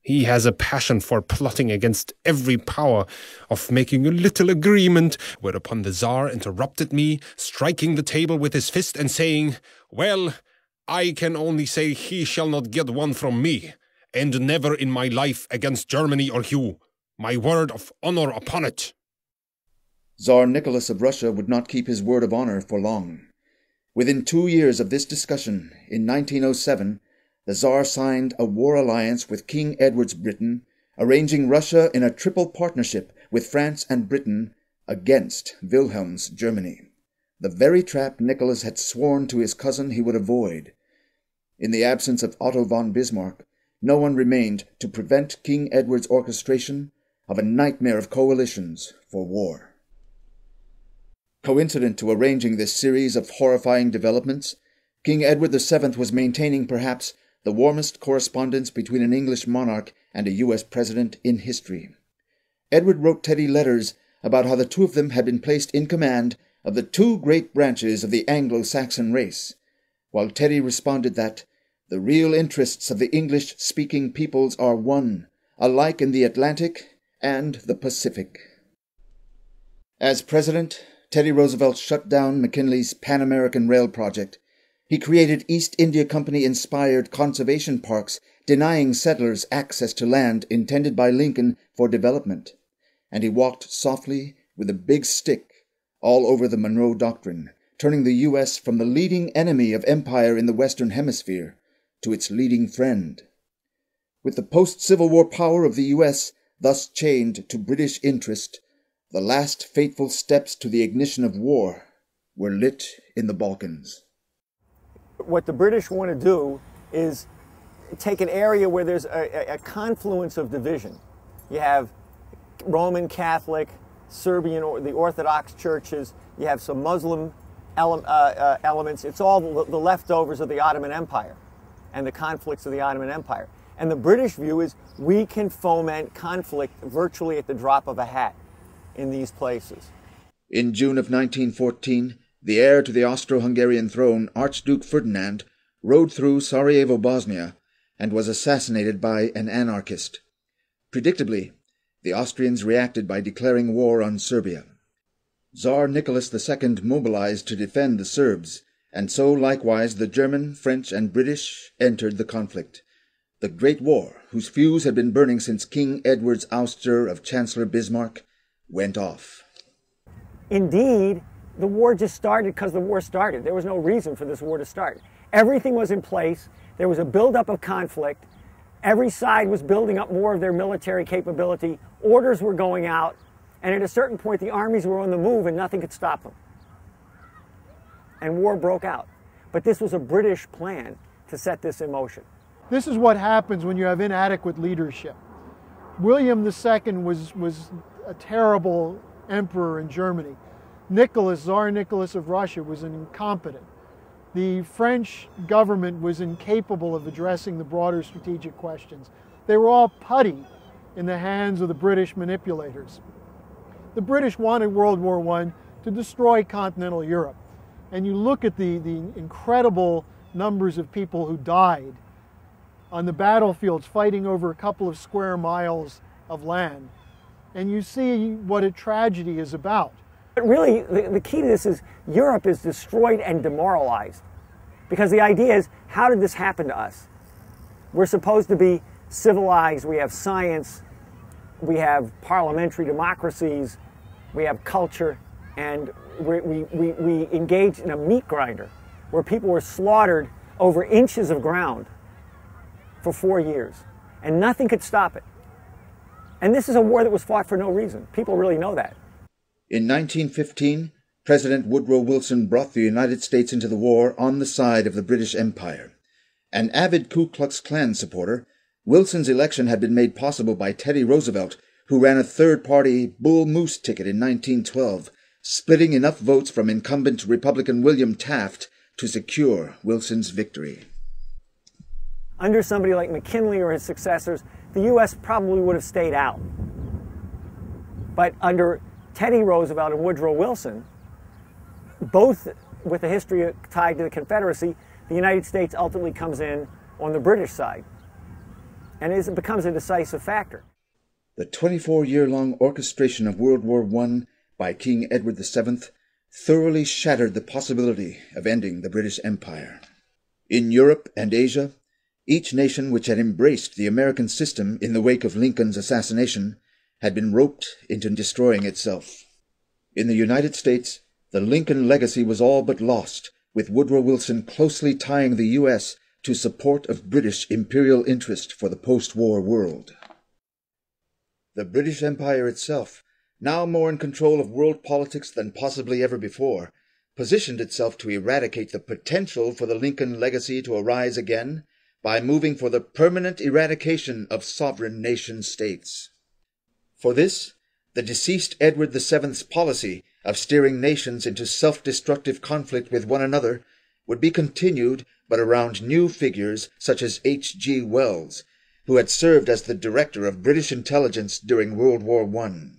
He has a passion for plotting against every power, of making a little agreement, whereupon the Tsar interrupted me, striking the table with his fist and saying, Well, I can only say he shall not get one from me and never in my life against Germany or Hugh. My word of honor upon it. Tsar Nicholas of Russia would not keep his word of honor for long. Within two years of this discussion, in 1907, the Tsar signed a war alliance with King Edward's Britain, arranging Russia in a triple partnership with France and Britain against Wilhelm's Germany, the very trap Nicholas had sworn to his cousin he would avoid. In the absence of Otto von Bismarck, no one remained to prevent King Edward's orchestration of a nightmare of coalitions for war. Coincident to arranging this series of horrifying developments, King Edward VII was maintaining perhaps the warmest correspondence between an English monarch and a U.S. president in history. Edward wrote Teddy letters about how the two of them had been placed in command of the two great branches of the Anglo Saxon race, while Teddy responded that the real interests of the English speaking peoples are one, alike in the Atlantic and the Pacific. As president, Teddy Roosevelt shut down McKinley's Pan American Rail project. He created East India Company inspired conservation parks, denying settlers access to land intended by Lincoln for development. And he walked softly with a big stick all over the Monroe Doctrine, turning the U.S. from the leading enemy of empire in the Western Hemisphere to its leading friend. With the post-Civil War power of the U.S. thus chained to British interest, the last fateful steps to the ignition of war were lit in the Balkans. What the British want to do is take an area where there's a, a, confluence of division. You have Roman Catholic, Serbian, or the Orthodox churches. You have some Muslim ele uh, uh, elements. It's all the leftovers of the Ottoman Empire and the conflicts of the Ottoman Empire. And the British view is we can foment conflict virtually at the drop of a hat in these places. In June of 1914, the heir to the Austro Hungarian throne, Archduke Ferdinand, rode through Sarajevo, Bosnia, and was assassinated by an anarchist. Predictably, the Austrians reacted by declaring war on Serbia. Tsar Nicholas II mobilized to defend the Serbs and so likewise the German, French, and British entered the conflict. The Great War, whose fuse had been burning since King Edward's ouster of Chancellor Bismarck, went off. Indeed, the war just started because the war started. There was no reason for this war to start. Everything was in place. There was a buildup of conflict. Every side was building up more of their military capability. Orders were going out. And at a certain point, the armies were on the move and nothing could stop them and war broke out. But this was a British plan to set this in motion. This is what happens when you have inadequate leadership. William II was, was a terrible emperor in Germany. Nicholas, Tsar Nicholas of Russia, was an incompetent. The French government was incapable of addressing the broader strategic questions. They were all putty in the hands of the British manipulators. The British wanted World War I to destroy continental Europe and you look at the, the incredible numbers of people who died on the battlefields fighting over a couple of square miles of land, and you see what a tragedy is about. But really, the, the key to this is Europe is destroyed and demoralized because the idea is how did this happen to us? We're supposed to be civilized, we have science, we have parliamentary democracies, we have culture, and we, we, we engaged in a meat grinder where people were slaughtered over inches of ground for four years, and nothing could stop it. And this is a war that was fought for no reason. People really know that. In 1915, President Woodrow Wilson brought the United States into the war on the side of the British Empire. An avid Ku Klux Klan supporter, Wilson's election had been made possible by Teddy Roosevelt, who ran a third party Bull Moose ticket in 1912 splitting enough votes from incumbent Republican William Taft to secure Wilson's victory. Under somebody like McKinley or his successors, the U.S. probably would have stayed out. But under Teddy Roosevelt and Woodrow Wilson, both with a history tied to the Confederacy, the United States ultimately comes in on the British side. And it becomes a decisive factor. The 24 year long orchestration of World War I by King Edward VII thoroughly shattered the possibility of ending the British Empire. In Europe and Asia, each nation which had embraced the American system in the wake of Lincoln's assassination had been roped into destroying itself. In the United States, the Lincoln legacy was all but lost, with Woodrow Wilson closely tying the U.S. to support of British imperial interest for the post-war world. The British Empire itself now more in control of world politics than possibly ever before, positioned itself to eradicate the potential for the Lincoln legacy to arise again by moving for the permanent eradication of sovereign nation states. For this, the deceased Edward VII's policy of steering nations into self-destructive conflict with one another would be continued but around new figures such as H. G. Wells, who had served as the director of British intelligence during World War I.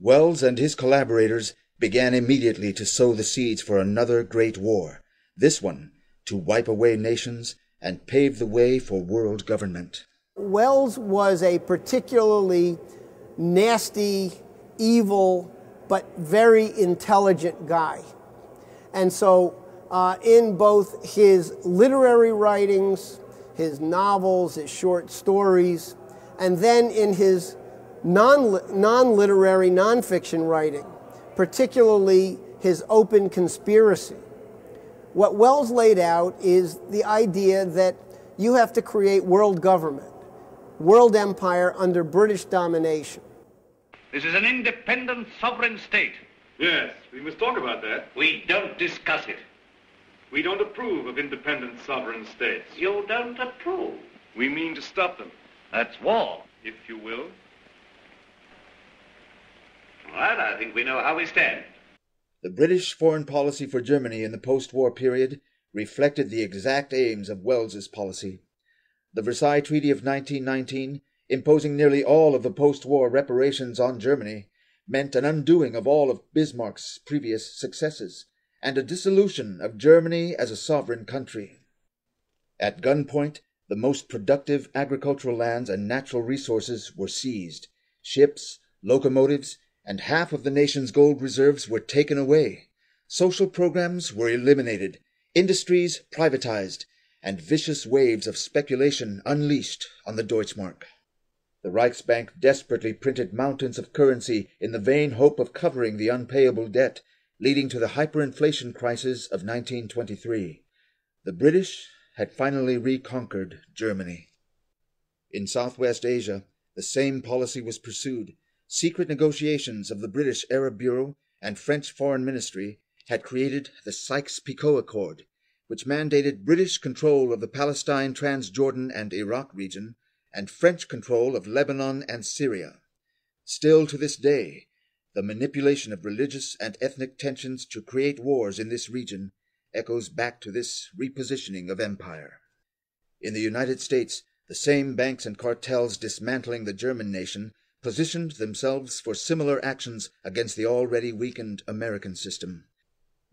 Wells and his collaborators began immediately to sow the seeds for another great war, this one to wipe away nations and pave the way for world government. Wells was a particularly nasty, evil, but very intelligent guy. And so, uh, in both his literary writings, his novels, his short stories, and then in his non-literary nonfiction writing, particularly his open conspiracy. What Wells laid out is the idea that you have to create world government, world empire under British domination. This is an independent sovereign state. Yes, we must talk about that. We don't discuss it. We don't approve of independent sovereign states. You don't approve? We mean to stop them. That's war. If you will. Well, I think we know how we stand. The British foreign policy for Germany in the post-war period reflected the exact aims of Wells's policy. The Versailles Treaty of 1919, imposing nearly all of the post-war reparations on Germany, meant an undoing of all of Bismarck's previous successes and a dissolution of Germany as a sovereign country. At gunpoint, the most productive agricultural lands and natural resources were seized. Ships, locomotives, and half of the nation's gold reserves were taken away. Social programs were eliminated, industries privatized, and vicious waves of speculation unleashed on the Deutschmark. The Reichsbank desperately printed mountains of currency in the vain hope of covering the unpayable debt, leading to the hyperinflation crisis of 1923. The British had finally reconquered Germany. In Southwest Asia, the same policy was pursued, secret negotiations of the British Arab Bureau and French Foreign Ministry had created the Sykes-Picot Accord, which mandated British control of the Palestine, Transjordan, and Iraq region, and French control of Lebanon and Syria. Still to this day, the manipulation of religious and ethnic tensions to create wars in this region echoes back to this repositioning of empire. In the United States, the same banks and cartels dismantling the German nation positioned themselves for similar actions against the already weakened American system.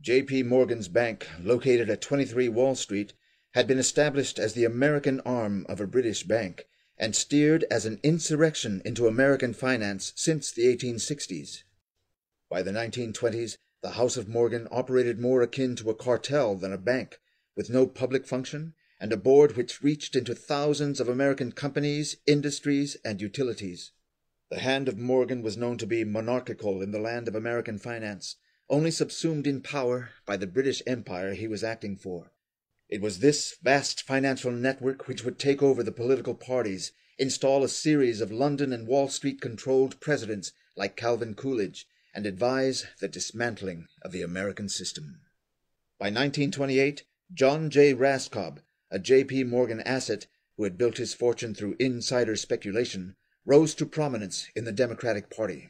J.P. Morgan's bank, located at 23 Wall Street, had been established as the American arm of a British bank and steered as an insurrection into American finance since the 1860s. By the 1920s, the House of Morgan operated more akin to a cartel than a bank, with no public function and a board which reached into thousands of American companies, industries, and utilities. The hand of Morgan was known to be monarchical in the land of American finance, only subsumed in power by the British Empire he was acting for. It was this vast financial network which would take over the political parties, install a series of London and Wall Street controlled presidents like Calvin Coolidge, and advise the dismantling of the American system. By 1928, John J. Raskob, a J.P. Morgan asset who had built his fortune through insider speculation, rose to prominence in the Democratic Party.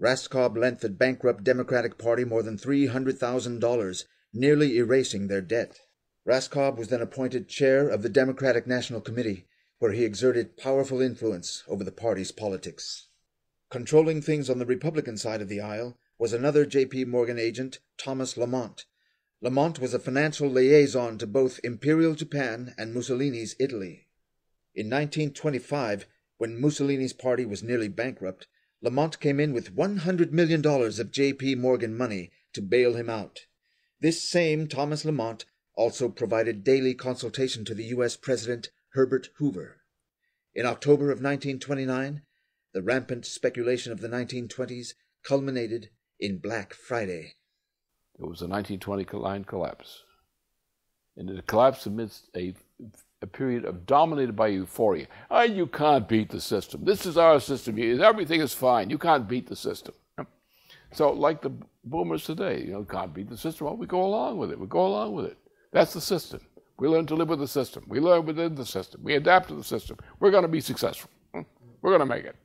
Raskob lent the bankrupt Democratic Party more than $300,000, nearly erasing their debt. Raskob was then appointed chair of the Democratic National Committee, where he exerted powerful influence over the party's politics. Controlling things on the Republican side of the aisle was another J.P. Morgan agent, Thomas Lamont. Lamont was a financial liaison to both Imperial Japan and Mussolini's Italy. In 1925, when Mussolini's party was nearly bankrupt, Lamont came in with $100 million of J.P. Morgan money to bail him out. This same Thomas Lamont also provided daily consultation to the U.S. President Herbert Hoover. In October of 1929, the rampant speculation of the 1920s culminated in Black Friday. It was the 1929 collapse. And it collapsed amidst a a period of dominated by euphoria. Oh, you can't beat the system. This is our system. Everything is fine. You can't beat the system. So, like the boomers today, you know, can't beat the system. Well, we go along with it. We go along with it. That's the system. We learn to live with the system. We learn within the system. We adapt to the system. We're going to be successful. We're going to make it.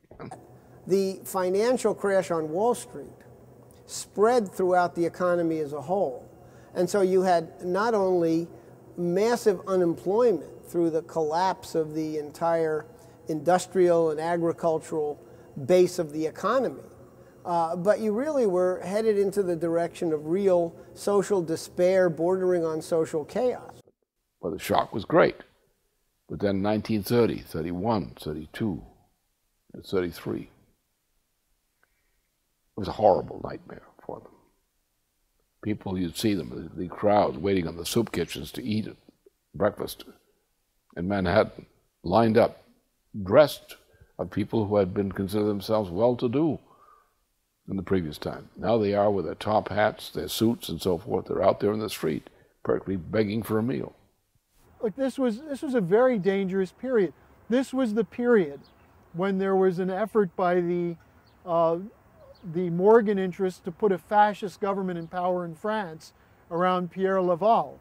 The financial crash on Wall Street spread throughout the economy as a whole. And so you had not only massive unemployment, through the collapse of the entire industrial and agricultural base of the economy. Uh, but you really were headed into the direction of real social despair bordering on social chaos. Well, the shock was great. But then 1930, 31, 32, 33, it was a horrible nightmare for them. People, you'd see them, the crowds waiting on the soup kitchens to eat at breakfast in Manhattan, lined up, dressed of people who had been considered themselves well to do in the previous time. Now they are with their top hats, their suits, and so forth. They're out there in the street, practically begging for a meal. Look, this was, this was a very dangerous period. This was the period when there was an effort by the, uh, the Morgan interest to put a fascist government in power in France around Pierre Laval.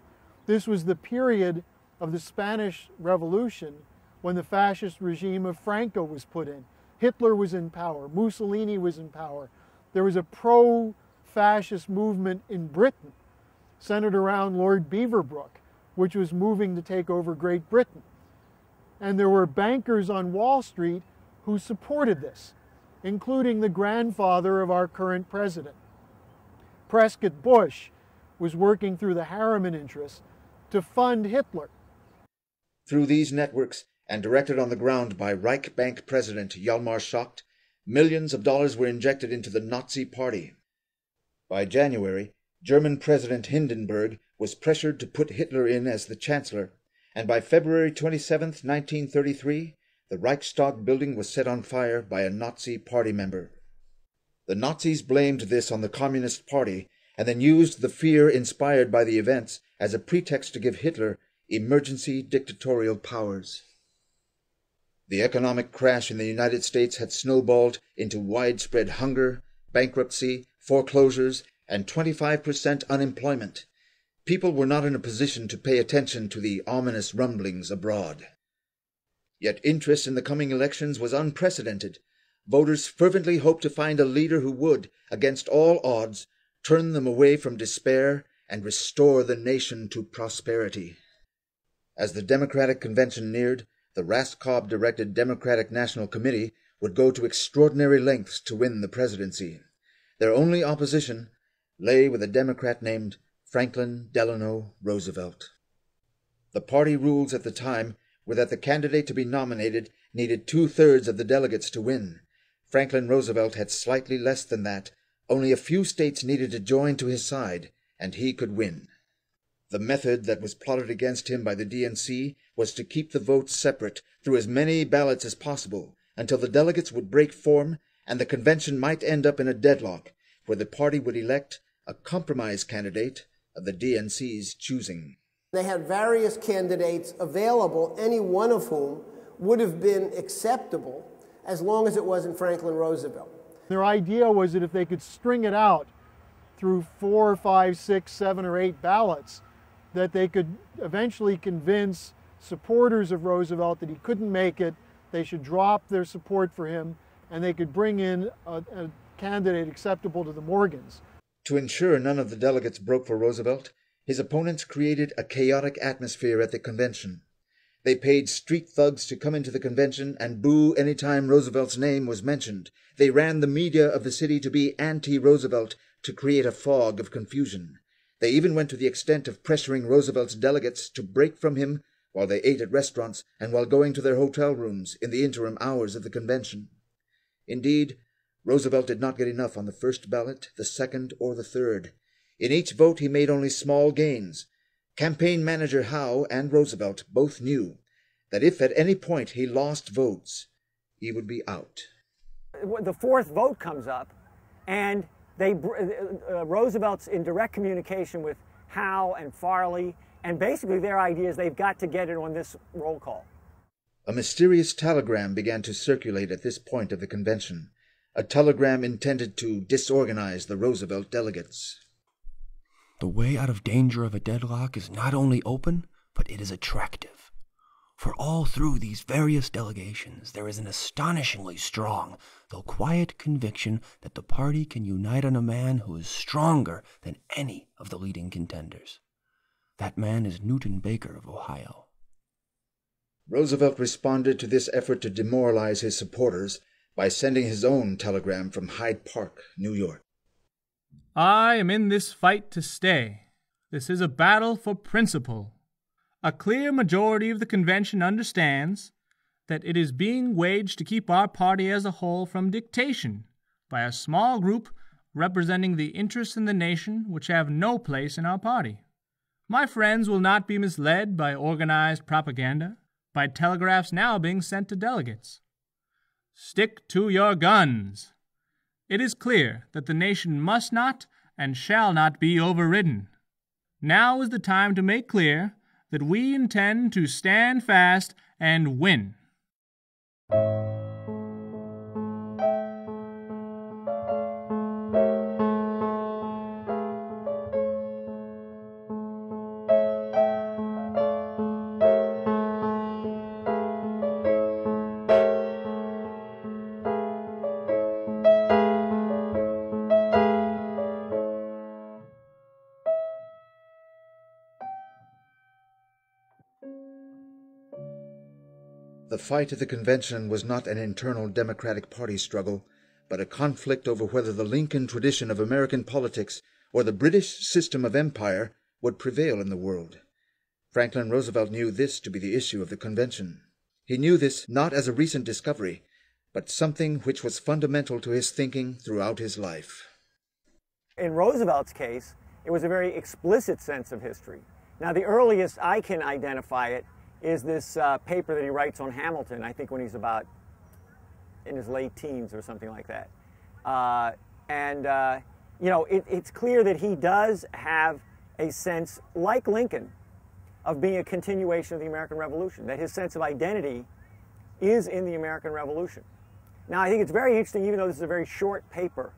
This was the period of the Spanish Revolution when the fascist regime of Franco was put in. Hitler was in power, Mussolini was in power. There was a pro fascist movement in Britain centered around Lord Beaverbrook, which was moving to take over Great Britain. And there were bankers on Wall Street who supported this, including the grandfather of our current president. Prescott Bush was working through the Harriman interests to fund Hitler through these networks, and directed on the ground by Reich Bank President Jalmar Schacht, millions of dollars were injected into the Nazi Party. By January, German President Hindenburg was pressured to put Hitler in as the Chancellor, and by February 27, 1933, the Reichstag building was set on fire by a Nazi party member. The Nazis blamed this on the Communist Party and then used the fear inspired by the events as a pretext to give Hitler emergency dictatorial powers. The economic crash in the United States had snowballed into widespread hunger, bankruptcy, foreclosures, and 25% unemployment. People were not in a position to pay attention to the ominous rumblings abroad. Yet interest in the coming elections was unprecedented. Voters fervently hoped to find a leader who would, against all odds, turn them away from despair and restore the nation to prosperity. As the Democratic convention neared, the Raskob directed Democratic National Committee would go to extraordinary lengths to win the presidency. Their only opposition lay with a Democrat named Franklin Delano Roosevelt. The party rules at the time were that the candidate to be nominated needed two thirds of the delegates to win. Franklin Roosevelt had slightly less than that. Only a few states needed to join to his side, and he could win. The method that was plotted against him by the DNC was to keep the votes separate through as many ballots as possible until the delegates would break form and the convention might end up in a deadlock where the party would elect a compromise candidate of the DNC's choosing. They had various candidates available, any one of whom would have been acceptable as long as it wasn't Franklin Roosevelt. Their idea was that if they could string it out through four, five, six, seven, or eight ballots, that they could eventually convince supporters of Roosevelt that he couldn't make it, they should drop their support for him, and they could bring in a, a candidate acceptable to the Morgans. To ensure none of the delegates broke for Roosevelt, his opponents created a chaotic atmosphere at the convention. They paid street thugs to come into the convention and boo any time Roosevelt's name was mentioned. They ran the media of the city to be anti Roosevelt to create a fog of confusion. They even went to the extent of pressuring Roosevelt's delegates to break from him while they ate at restaurants and while going to their hotel rooms in the interim hours of the convention. Indeed, Roosevelt did not get enough on the first ballot, the second, or the third. In each vote he made only small gains. Campaign manager Howe and Roosevelt both knew that if at any point he lost votes, he would be out. The fourth vote comes up, and they, uh, uh, uh, Roosevelt's in direct communication with Howe and Farley, and basically their idea is they've got to get it on this roll call. A mysterious telegram began to circulate at this point of the convention, a telegram intended to disorganize the Roosevelt delegates. The way out of danger of a deadlock is not only open, but it is attractive. For all through these various delegations, there is an astonishingly strong the quiet conviction that the party can unite on a man who is stronger than any of the leading contenders. That man is Newton Baker of Ohio. Roosevelt responded to this effort to demoralize his supporters by sending his own telegram from Hyde Park, New York. I am in this fight to stay. This is a battle for principle. A clear majority of the convention understands that it is being waged to keep our party as a whole from dictation by a small group representing the interests in the nation which have no place in our party. My friends will not be misled by organized propaganda, by telegraphs now being sent to delegates. Stick to your guns. It is clear that the nation must not and shall not be overridden. Now is the time to make clear that we intend to stand fast and win. Thank you fight at the convention was not an internal Democratic Party struggle, but a conflict over whether the Lincoln tradition of American politics or the British system of empire would prevail in the world. Franklin Roosevelt knew this to be the issue of the convention. He knew this not as a recent discovery, but something which was fundamental to his thinking throughout his life. In Roosevelt's case, it was a very explicit sense of history. Now, the earliest I can identify it is this uh, paper that he writes on Hamilton, I think when he's about in his late teens or something like that. Uh, and, uh, you know, it, it's clear that he does have a sense, like Lincoln, of being a continuation of the American Revolution, that his sense of identity is in the American Revolution. Now, I think it's very interesting, even though this is a very short paper,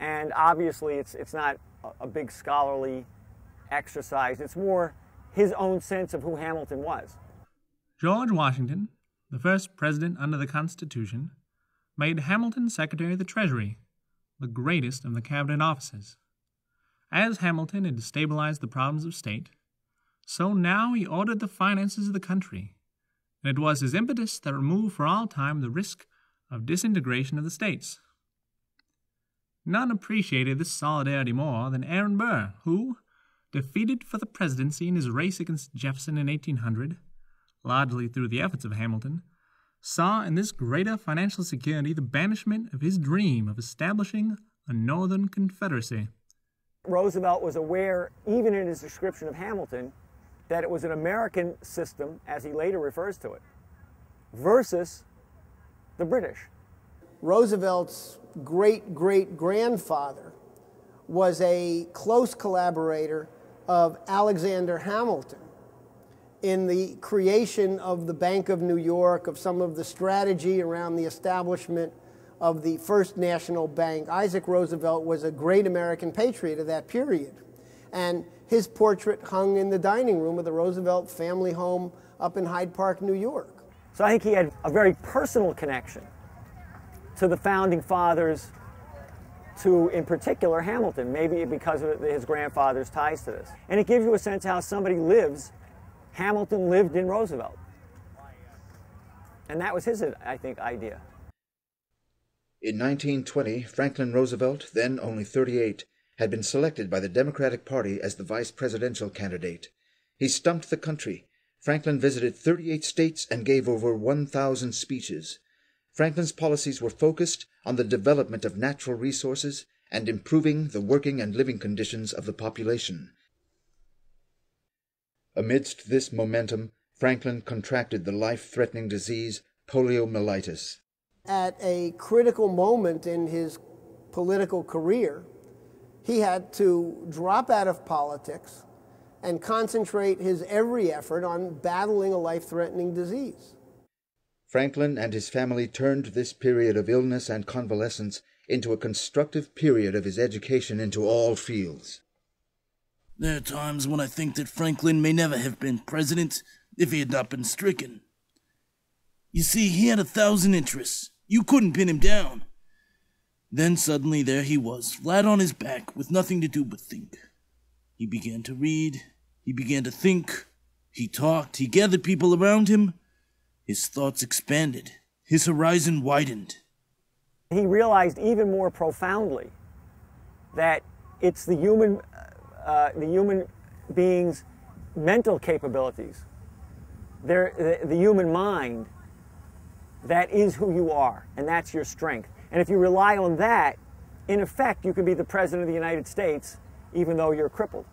and obviously it's, it's not a, a big scholarly exercise, it's more his own sense of who Hamilton was. George Washington, the first president under the Constitution, made Hamilton Secretary of the Treasury, the greatest of the cabinet offices. As Hamilton had stabilized the problems of state, so now he ordered the finances of the country, and it was his impetus that removed for all time the risk of disintegration of the states. None appreciated this solidarity more than Aaron Burr, who, defeated for the presidency in his race against Jefferson in 1800, largely through the efforts of Hamilton, saw in this greater financial security the banishment of his dream of establishing a Northern Confederacy. Roosevelt was aware, even in his description of Hamilton, that it was an American system, as he later refers to it, versus the British. Roosevelt's great great grandfather was a close collaborator of Alexander Hamilton in the creation of the Bank of New York, of some of the strategy around the establishment of the First National Bank, Isaac Roosevelt was a great American patriot of that period. And his portrait hung in the dining room of the Roosevelt family home up in Hyde Park, New York. So I think he had a very personal connection to the founding fathers, to, in particular, Hamilton, maybe because of his grandfather's ties to this. And it gives you a sense how somebody lives Hamilton lived in Roosevelt. And that was his, I think, idea. In 1920, Franklin Roosevelt, then only 38, had been selected by the Democratic Party as the vice presidential candidate. He stumped the country. Franklin visited 38 states and gave over 1,000 speeches. Franklin's policies were focused on the development of natural resources and improving the working and living conditions of the population. Amidst this momentum, Franklin contracted the life-threatening disease poliomyelitis. At a critical moment in his political career, he had to drop out of politics and concentrate his every effort on battling a life-threatening disease. Franklin and his family turned this period of illness and convalescence into a constructive period of his education into all fields. There are times when I think that Franklin may never have been president if he had not been stricken. You see, he had a thousand interests. You couldn't pin him down. Then suddenly there he was, flat on his back, with nothing to do but think. He began to read, he began to think, he talked, he gathered people around him. His thoughts expanded, his horizon widened. He realized even more profoundly that it's the human uh, the human being's mental capabilities, their, the, the human mind. That is who you are, and that's your strength. And if you rely on that, in effect, you can be the President of the United States even though you're crippled.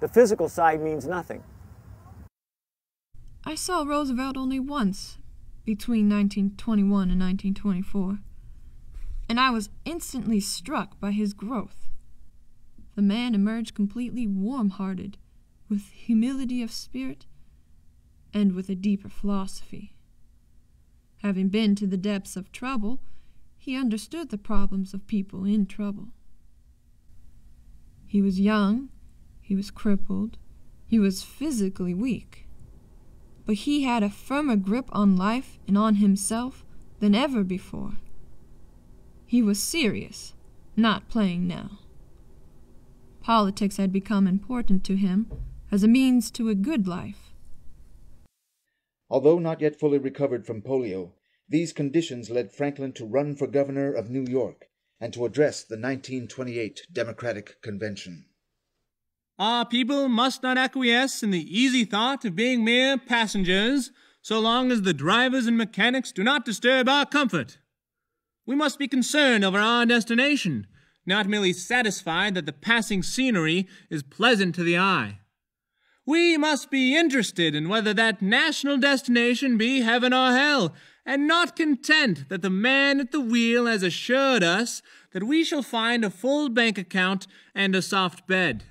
The physical side means nothing. I saw Roosevelt only once between 1921 and 1924, and I was instantly struck by his growth the man emerged completely warm hearted, with humility of spirit, and with a deeper philosophy. Having been to the depths of trouble, he understood the problems of people in trouble. He was young, he was crippled, he was physically weak, but he had a firmer grip on life and on himself than ever before. He was serious, not playing now. Politics had become important to him as a means to a good life. Although not yet fully recovered from polio, these conditions led Franklin to run for governor of New York and to address the 1928 Democratic Convention. Our people must not acquiesce in the easy thought of being mere passengers so long as the drivers and mechanics do not disturb our comfort. We must be concerned over our destination not merely satisfied that the passing scenery is pleasant to the eye. We must be interested in whether that national destination be heaven or hell, and not content that the man at the wheel has assured us that we shall find a full bank account and a soft bed.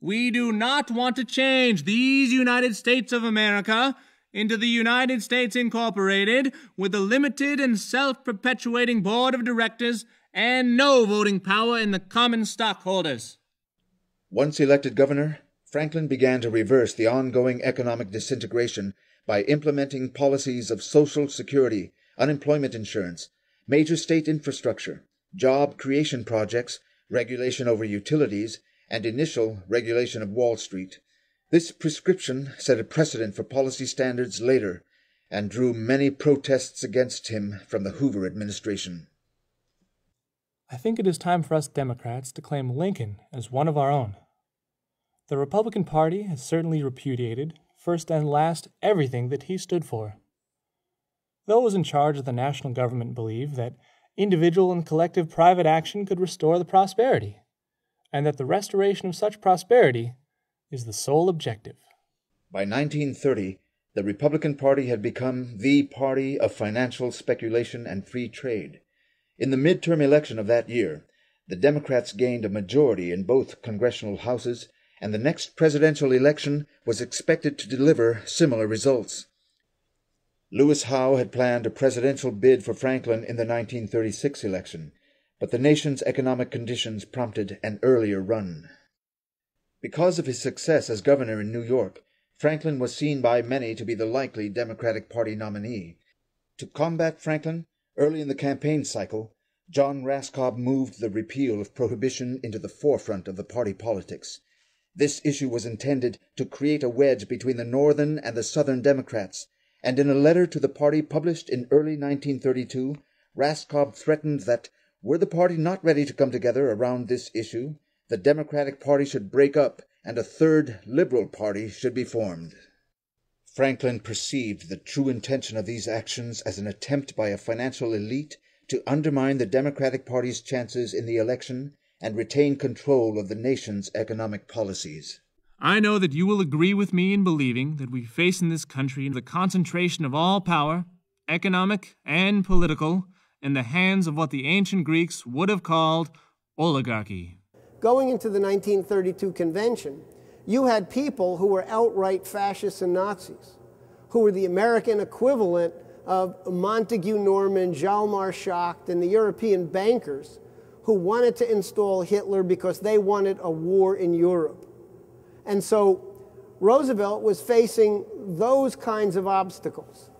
We do not want to change these United States of America into the United States Incorporated with a limited and self perpetuating board of directors and no voting power in the common stockholders. Once elected governor, Franklin began to reverse the ongoing economic disintegration by implementing policies of social security, unemployment insurance, major state infrastructure, job creation projects, regulation over utilities, and initial regulation of Wall Street. This prescription set a precedent for policy standards later and drew many protests against him from the Hoover administration. I think it is time for us Democrats to claim Lincoln as one of our own. The Republican Party has certainly repudiated, first and last, everything that he stood for. Those in charge of the national government believe that individual and collective private action could restore the prosperity, and that the restoration of such prosperity is the sole objective. By 1930, the Republican Party had become the party of financial speculation and free trade. In the midterm election of that year, the Democrats gained a majority in both congressional houses, and the next presidential election was expected to deliver similar results. Lewis Howe had planned a presidential bid for Franklin in the 1936 election, but the nation's economic conditions prompted an earlier run. Because of his success as governor in New York, Franklin was seen by many to be the likely Democratic Party nominee. To combat Franklin, Early in the campaign cycle, John Raskob moved the repeal of prohibition into the forefront of the party politics. This issue was intended to create a wedge between the Northern and the Southern Democrats, and in a letter to the party published in early 1932, Raskob threatened that, were the party not ready to come together around this issue, the Democratic Party should break up and a third Liberal Party should be formed. Franklin perceived the true intention of these actions as an attempt by a financial elite to undermine the Democratic party's chances in the election and retain control of the nation's economic policies. I know that you will agree with me in believing that we face in this country the concentration of all power, economic and political, in the hands of what the ancient Greeks would have called oligarchy. Going into the 1932 convention, you had people who were outright fascists and Nazis, who were the American equivalent of Montague Norman, Jalmar Schacht, and the European bankers who wanted to install Hitler because they wanted a war in Europe. And so Roosevelt was facing those kinds of obstacles.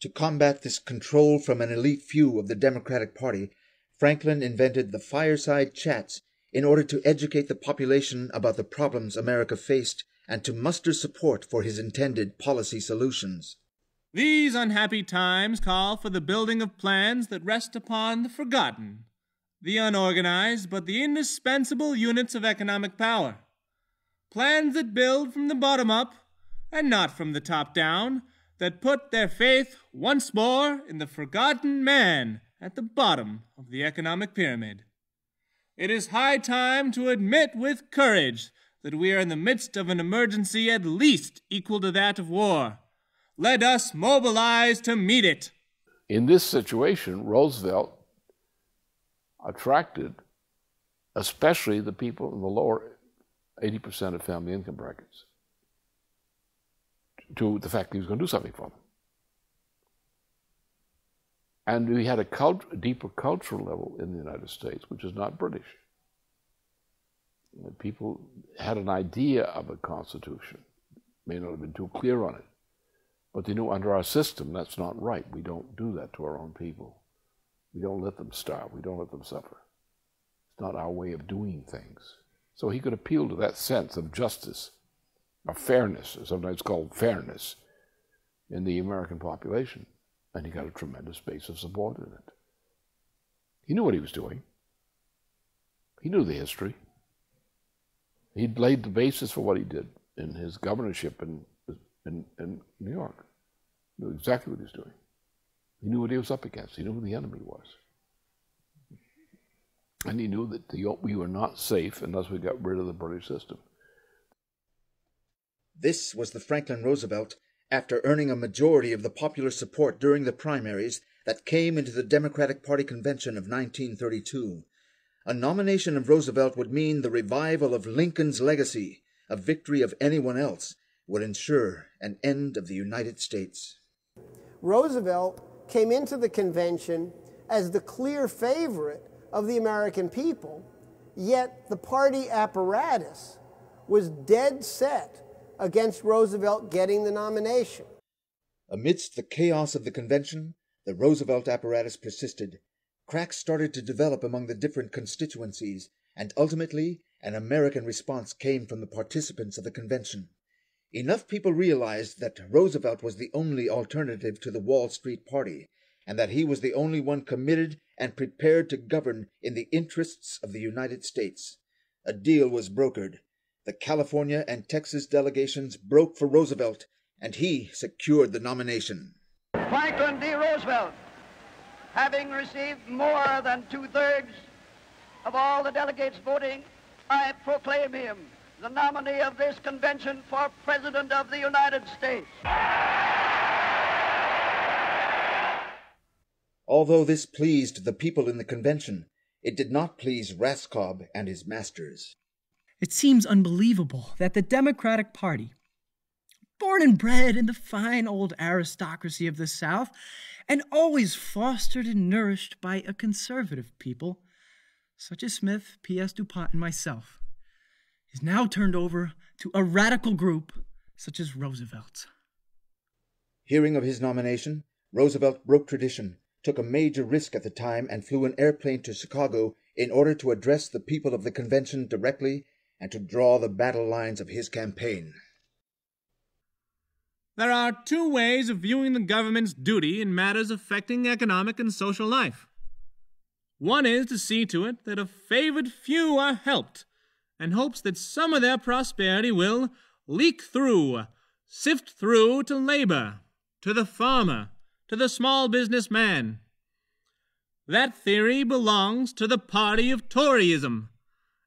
To combat this control from an elite few of the Democratic Party, Franklin invented the fireside chats in order to educate the population about the problems America faced and to muster support for his intended policy solutions. These unhappy times call for the building of plans that rest upon the forgotten, the unorganized, but the indispensable units of economic power. Plans that build from the bottom up and not from the top down, that put their faith once more in the forgotten man at the bottom of the economic pyramid. It is high time to admit with courage that we are in the midst of an emergency at least equal to that of war. Let us mobilize to meet it. In this situation, Roosevelt attracted especially the people in the lower 80% of family income brackets to the fact that he was going to do something for them. And we had a cult, deeper cultural level in the United States, which is not British. People had an idea of a constitution, may not have been too clear on it, but they knew under our system that's not right. We don't do that to our own people. We don't let them starve. We don't let them suffer. It's not our way of doing things. So he could appeal to that sense of justice, of fairness, sometimes called fairness, in the American population and he got a tremendous base of support in it. He knew what he was doing. He knew the history. He'd laid the basis for what he did in his governorship in, in, in New York. He knew exactly what he was doing. He knew what he was up against. He knew who the enemy was. And he knew that the, we were not safe unless we got rid of the British system. This was the Franklin Roosevelt after earning a majority of the popular support during the primaries that came into the Democratic Party convention of 1932. A nomination of Roosevelt would mean the revival of Lincoln's legacy. A victory of anyone else would ensure an end of the United States. Roosevelt came into the convention as the clear favorite of the American people, yet the party apparatus was dead set against Roosevelt getting the nomination. Amidst the chaos of the convention, the Roosevelt apparatus persisted. Cracks started to develop among the different constituencies, and ultimately, an American response came from the participants of the convention. Enough people realized that Roosevelt was the only alternative to the Wall Street Party, and that he was the only one committed and prepared to govern in the interests of the United States. A deal was brokered the California and Texas delegations broke for Roosevelt, and he secured the nomination. Franklin D. Roosevelt, having received more than two thirds of all the delegates voting, I proclaim him the nominee of this convention for President of the United States. Although this pleased the people in the convention, it did not please Raskob and his masters. It seems unbelievable that the Democratic Party, born and bred in the fine old aristocracy of the South, and always fostered and nourished by a conservative people, such as Smith, P.S. DuPont, and myself, is now turned over to a radical group such as Roosevelt's. Hearing of his nomination, Roosevelt broke tradition, took a major risk at the time, and flew an airplane to Chicago in order to address the people of the convention directly and to draw the battle lines of his campaign. There are two ways of viewing the government's duty in matters affecting economic and social life. One is to see to it that a favored few are helped, and hopes that some of their prosperity will leak through, sift through to labor, to the farmer, to the small business man. That theory belongs to the party of Toryism,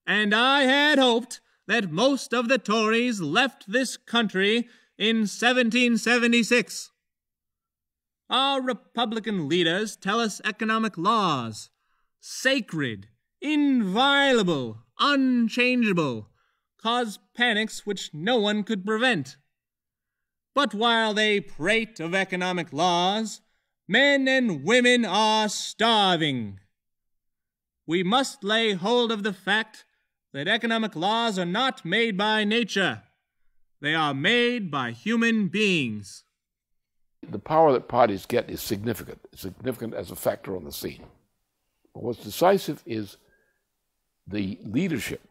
and I had hoped that most of the Tories left this country in 1776. Our Republican leaders tell us economic laws, sacred, inviolable, unchangeable, cause panics which no one could prevent. But while they prate of economic laws, men and women are starving. We must lay hold of the fact that economic laws are not made by nature, they are made by human beings. The power that parties get is significant, it's significant as a factor on the scene. But what's decisive is the leadership,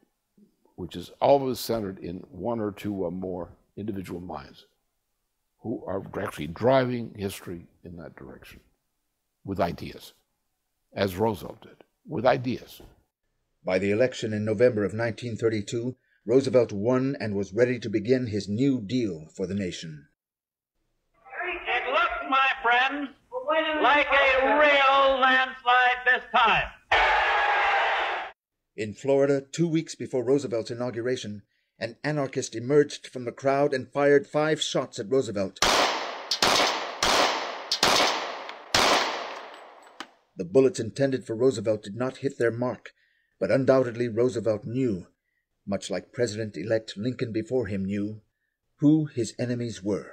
which is always centered in one or two or more individual minds who are actually driving history in that direction with ideas, as Roosevelt did, with ideas. By the election in November of 1932, Roosevelt won and was ready to begin his new deal for the nation. It looked, my friend, like a real landslide this time. In Florida, two weeks before Roosevelt's inauguration, an anarchist emerged from the crowd and fired five shots at Roosevelt. The bullets intended for Roosevelt did not hit their mark, but undoubtedly Roosevelt knew, much like President-elect Lincoln before him knew, who his enemies were.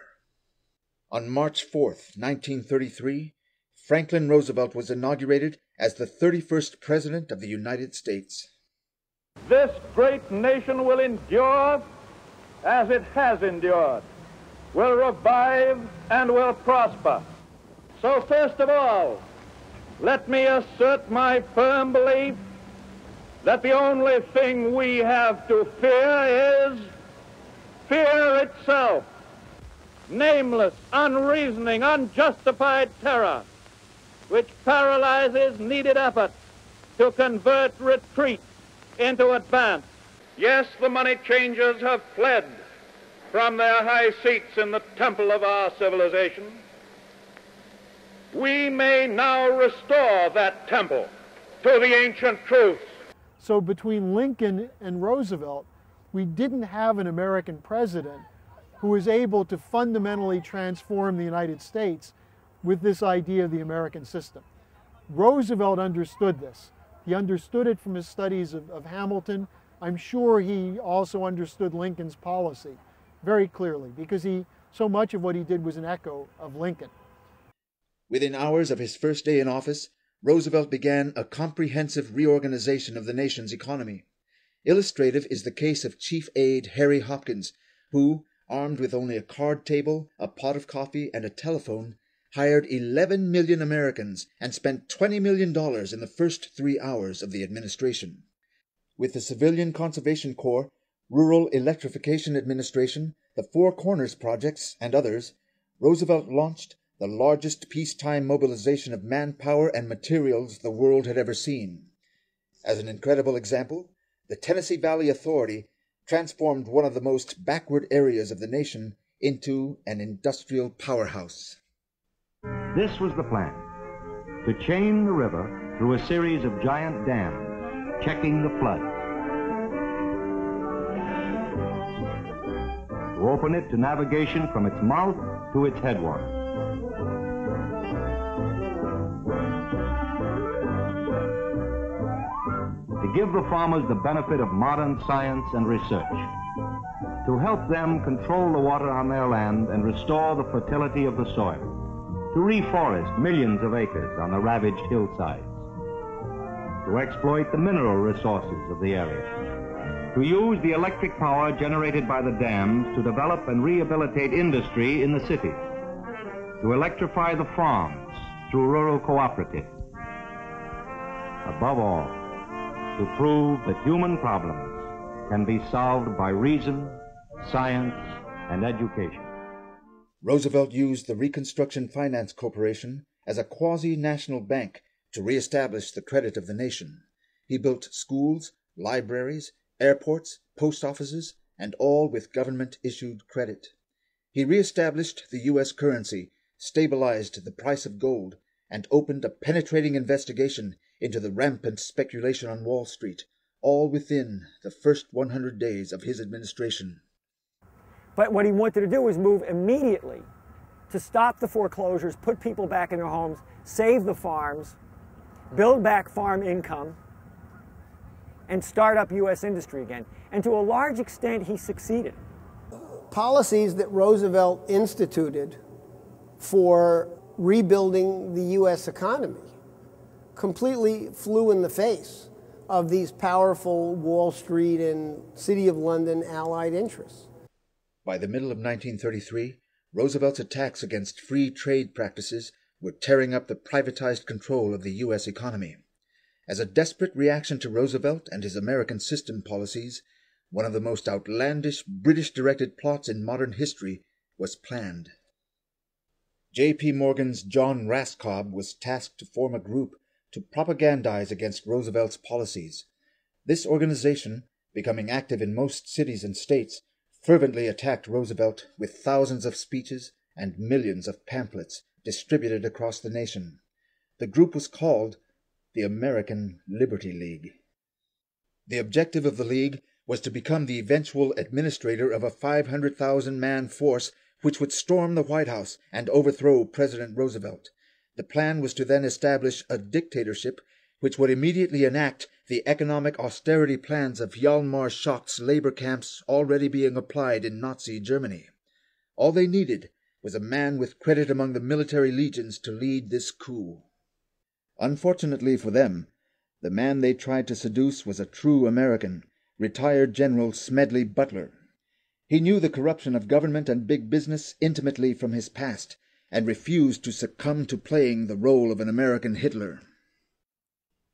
On March 4, 1933, Franklin Roosevelt was inaugurated as the 31st President of the United States. This great nation will endure as it has endured, will revive and will prosper. So first of all, let me assert my firm belief that the only thing we have to fear is fear itself. Nameless, unreasoning, unjustified terror, which paralyzes needed effort to convert retreat into advance. Yes, the money changers have fled from their high seats in the temple of our civilization. We may now restore that temple to the ancient truths so between Lincoln and Roosevelt, we didn't have an American president who was able to fundamentally transform the United States with this idea of the American system. Roosevelt understood this. He understood it from his studies of, of Hamilton. I'm sure he also understood Lincoln's policy very clearly because he so much of what he did was an echo of Lincoln. Within hours of his first day in office, Roosevelt began a comprehensive reorganization of the nation's economy. Illustrative is the case of Chief Aide Harry Hopkins, who, armed with only a card table, a pot of coffee, and a telephone, hired 11 million Americans and spent $20 million in the first three hours of the administration. With the Civilian Conservation Corps, Rural Electrification Administration, the Four Corners Projects, and others, Roosevelt launched the largest peacetime mobilization of manpower and materials the world had ever seen. As an incredible example, the Tennessee Valley Authority transformed one of the most backward areas of the nation into an industrial powerhouse. This was the plan to chain the river through a series of giant dams, checking the flood. To open it to navigation from its mouth to its headwaters. to give the farmers the benefit of modern science and research, to help them control the water on their land and restore the fertility of the soil, to reforest millions of acres on the ravaged hillsides, to exploit the mineral resources of the area, to use the electric power generated by the dams to develop and rehabilitate industry in the cities, to electrify the farms through rural cooperatives. Above all, to prove that human problems can be solved by reason, science, and education. Roosevelt used the Reconstruction Finance Corporation as a quasi national bank to reestablish the credit of the nation. He built schools, libraries, airports, post offices, and all with government issued credit. He reestablished the U.S. currency, stabilized the price of gold, and opened a penetrating investigation into the rampant speculation on Wall Street, all within the first 100 days of his administration. But what he wanted to do was move immediately to stop the foreclosures, put people back in their homes, save the farms, build back farm income, and start up U.S. industry again. And to a large extent, he succeeded. Policies that Roosevelt instituted for rebuilding the U.S. economy completely flew in the face of these powerful Wall Street and City of London allied interests. By the middle of 1933, Roosevelt's attacks against free trade practices were tearing up the privatized control of the U.S. economy. As a desperate reaction to Roosevelt and his American system policies, one of the most outlandish British directed plots in modern history was planned. J.P. Morgan's John Raskob was tasked to form a group to propagandize against Roosevelt's policies. This organization, becoming active in most cities and states, fervently attacked Roosevelt with thousands of speeches and millions of pamphlets distributed across the nation. The group was called the American Liberty League. The objective of the League was to become the eventual administrator of a 500,000 man force which would storm the White House and overthrow President Roosevelt. The plan was to then establish a dictatorship which would immediately enact the economic austerity plans of Hjalmar Schacht's labor camps already being applied in Nazi Germany. All they needed was a man with credit among the military legions to lead this coup. Unfortunately for them, the man they tried to seduce was a true American, retired General Smedley Butler. He knew the corruption of government and big business intimately from his past, and refused to succumb to playing the role of an American Hitler.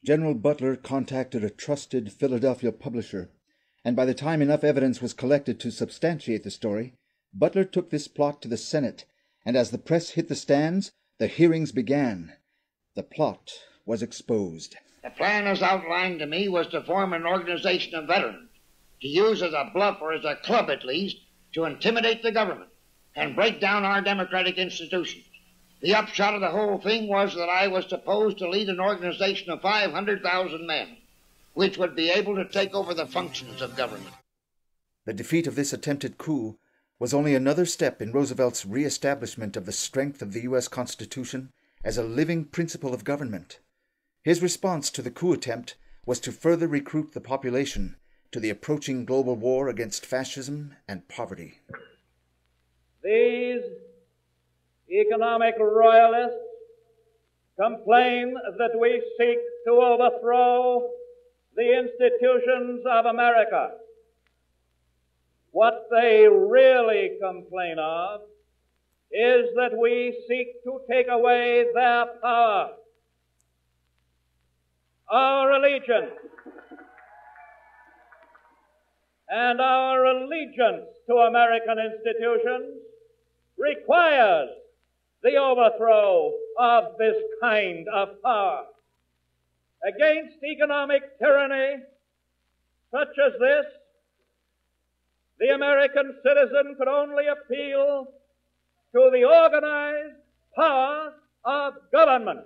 General Butler contacted a trusted Philadelphia publisher, and by the time enough evidence was collected to substantiate the story, Butler took this plot to the Senate, and as the press hit the stands, the hearings began. The plot was exposed. The plan as outlined to me was to form an organization of veterans, to use as a bluff or as a club at least, to intimidate the government and break down our democratic institutions. The upshot of the whole thing was that I was supposed to lead an organization of 500,000 men, which would be able to take over the functions of government. The defeat of this attempted coup was only another step in Roosevelt's reestablishment of the strength of the U.S. Constitution as a living principle of government. His response to the coup attempt was to further recruit the population to the approaching global war against fascism and poverty. These economic royalists complain that we seek to overthrow the institutions of America. What they really complain of is that we seek to take away their power. Our allegiance and our allegiance to American institutions requires the overthrow of this kind of power. Against economic tyranny such as this, the American citizen could only appeal to the organized power of government.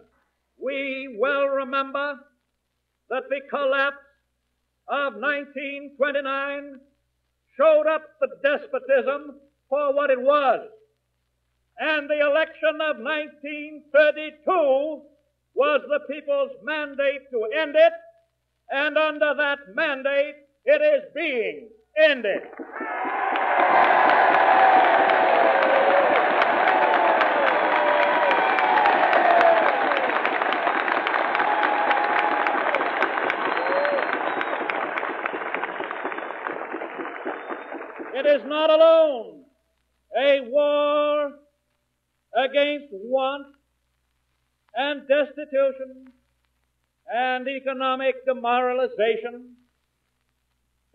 We well remember that the collapse of 1929 showed up the despotism for what it was and the election of 1932 was the people's mandate to end it, and under that mandate, it is being ended. It is not alone a war against want and destitution and economic demoralization.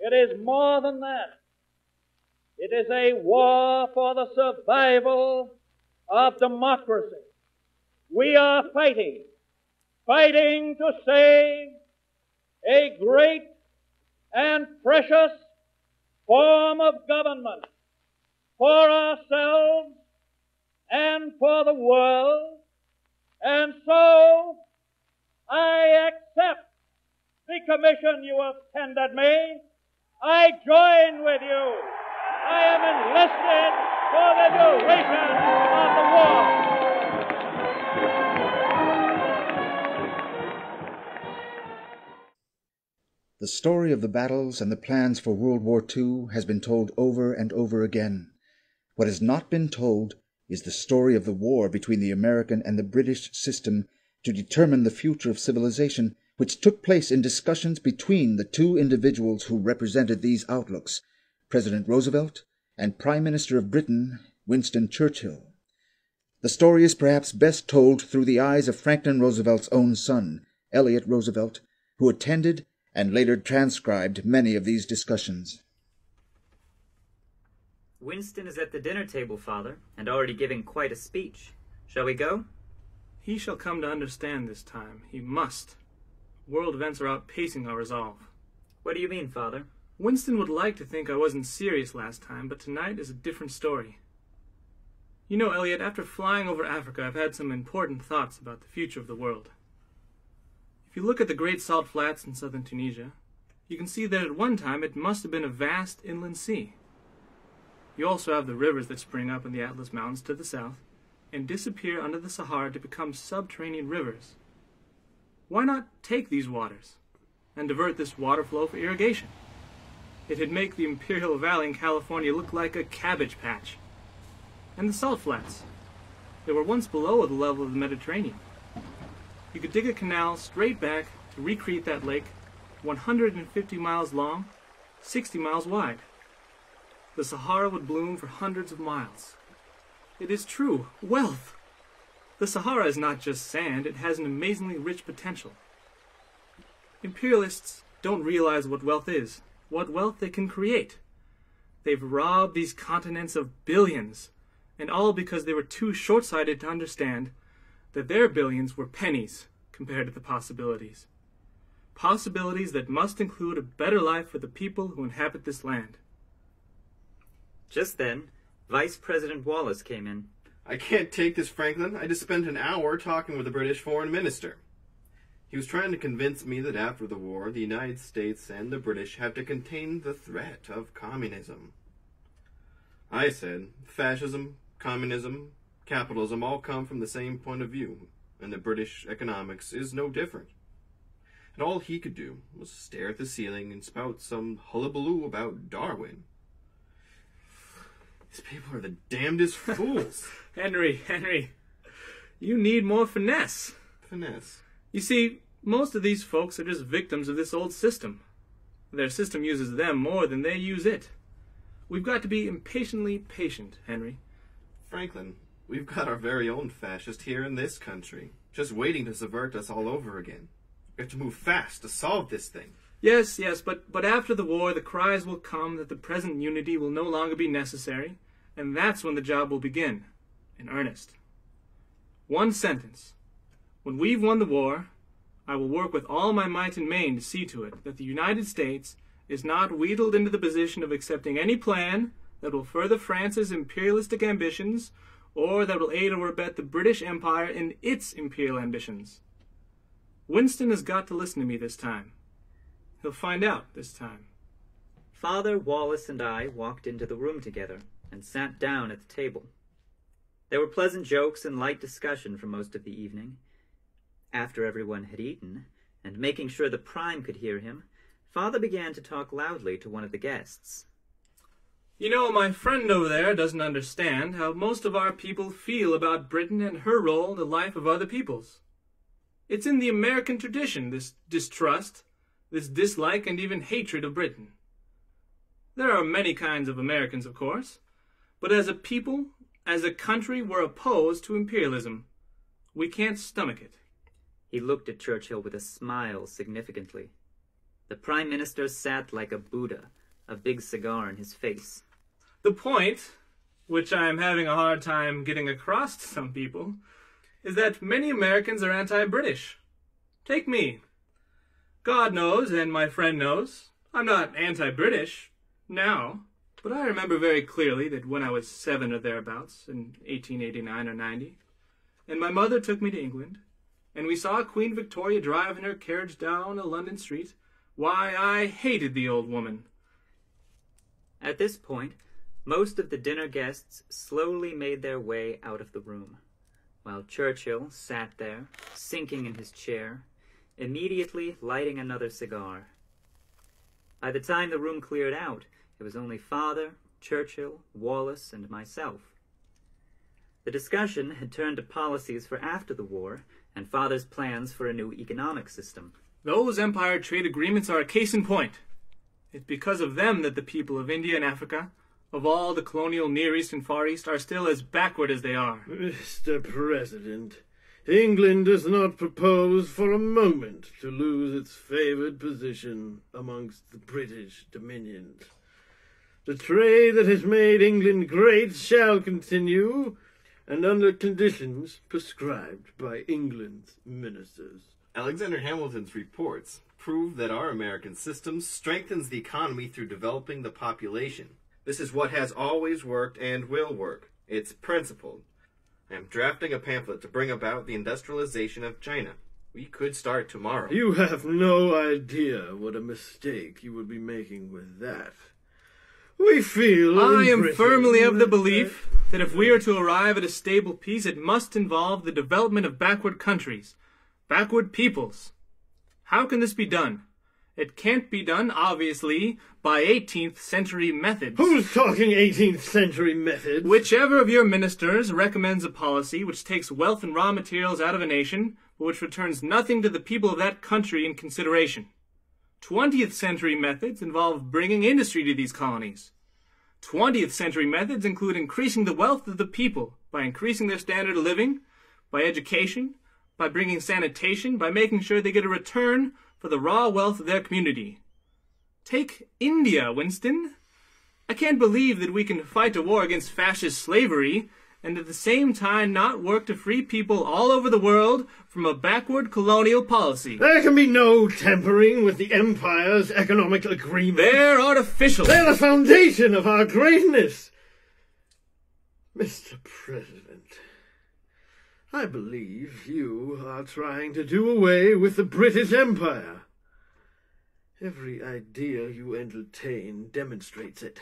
It is more than that. It is a war for the survival of democracy. We are fighting, fighting to save a great and precious form of government for ourselves and for the world. And so I accept the commission you have tendered me. I join with you. I am enlisted for the duration of the war. The story of the battles and the plans for World War II has been told over and over again. What has not been told is the story of the war between the American and the British system to determine the future of civilization, which took place in discussions between the two individuals who represented these outlooks, President Roosevelt and Prime Minister of Britain, Winston Churchill. The story is perhaps best told through the eyes of Franklin Roosevelt's own son, Elliot Roosevelt, who attended and later transcribed many of these discussions. Winston is at the dinner table, father, and already giving quite a speech. Shall we go? He shall come to understand this time. He must. World events are outpacing our resolve. What do you mean, father? Winston would like to think I wasn't serious last time, but tonight is a different story. You know, Elliot, after flying over Africa, I've had some important thoughts about the future of the world. If you look at the Great Salt Flats in southern Tunisia, you can see that at one time it must have been a vast inland sea. You also have the rivers that spring up in the Atlas Mountains to the south and disappear under the Sahara to become subterranean rivers. Why not take these waters and divert this water flow for irrigation? It'd make the Imperial Valley in California look like a cabbage patch. And the salt flats. They were once below the level of the Mediterranean. You could dig a canal straight back to recreate that lake, 150 miles long, 60 miles wide the Sahara would bloom for hundreds of miles. It is true, wealth! The Sahara is not just sand, it has an amazingly rich potential. Imperialists don't realize what wealth is, what wealth they can create. They've robbed these continents of billions, and all because they were too short sighted to understand that their billions were pennies compared to the possibilities. Possibilities that must include a better life for the people who inhabit this land. Just then, Vice President Wallace came in. I can't take this, Franklin. I just spent an hour talking with the British foreign minister. He was trying to convince me that after the war, the United States and the British have to contain the threat of communism. I said, fascism, communism, capitalism all come from the same point of view, and the British economics is no different. And all he could do was stare at the ceiling and spout some hullabaloo about Darwin. These people are the damnedest fools. Henry, Henry, you need more finesse. Finesse. You see, most of these folks are just victims of this old system. Their system uses them more than they use it. We've got to be impatiently patient, Henry. Franklin, we've got our very own fascist here in this country, just waiting to subvert us all over again. We have to move fast to solve this thing. Yes, yes, but, but after the war, the cries will come that the present unity will no longer be necessary, and that's when the job will begin, in earnest. One sentence. When we've won the war, I will work with all my might and main to see to it that the United States is not wheedled into the position of accepting any plan that will further France's imperialistic ambitions or that will aid or abet the British Empire in its imperial ambitions. Winston has got to listen to me this time. He'll find out this time. Father, Wallace, and I walked into the room together and sat down at the table. There were pleasant jokes and light discussion for most of the evening. After everyone had eaten, and making sure the prime could hear him, Father began to talk loudly to one of the guests. You know, my friend over there doesn't understand how most of our people feel about Britain and her role in the life of other peoples. It's in the American tradition, this distrust, this dislike and even hatred of Britain. There are many kinds of Americans, of course, but as a people, as a country, we're opposed to imperialism. We can't stomach it. He looked at Churchill with a smile significantly. The Prime Minister sat like a Buddha, a big cigar in his face. The point, which I am having a hard time getting across to some people, is that many Americans are anti British. Take me, God knows, and my friend knows, I'm not anti-British, now, but I remember very clearly that when I was seven or thereabouts, in 1889 or 90, and my mother took me to England, and we saw Queen Victoria drive in her carriage down a London street, why, I hated the old woman. At this point, most of the dinner guests slowly made their way out of the room, while Churchill sat there, sinking in his chair, immediately lighting another cigar. By the time the room cleared out, it was only father, Churchill, Wallace, and myself. The discussion had turned to policies for after the war and father's plans for a new economic system. Those empire trade agreements are a case in point. It's because of them that the people of India and Africa, of all the colonial Near East and Far East, are still as backward as they are. Mr. President, England does not propose for a moment to lose its favored position amongst the British dominions. The trade that has made England great shall continue, and under conditions prescribed by England's ministers. Alexander Hamilton's reports prove that our American system strengthens the economy through developing the population. This is what has always worked and will work. It's principled. I am drafting a pamphlet to bring about the industrialization of China. We could start tomorrow. You have no idea what a mistake you would be making with that. We feel. I am firmly of the belief that if we are to arrive at a stable peace, it must involve the development of backward countries, backward peoples. How can this be done? It can't be done, obviously, by 18th century methods. Who's talking 18th century methods? Whichever of your ministers recommends a policy which takes wealth and raw materials out of a nation, but which returns nothing to the people of that country in consideration. 20th century methods involve bringing industry to these colonies. 20th century methods include increasing the wealth of the people by increasing their standard of living, by education, by bringing sanitation, by making sure they get a return for the raw wealth of their community. Take India, Winston. I can't believe that we can fight a war against fascist slavery and at the same time not work to free people all over the world from a backward colonial policy. There can be no tampering with the Empire's economic agreement. They're artificial. They're the foundation of our greatness. Mr. President. I believe you are trying to do away with the British Empire. Every idea you entertain demonstrates it.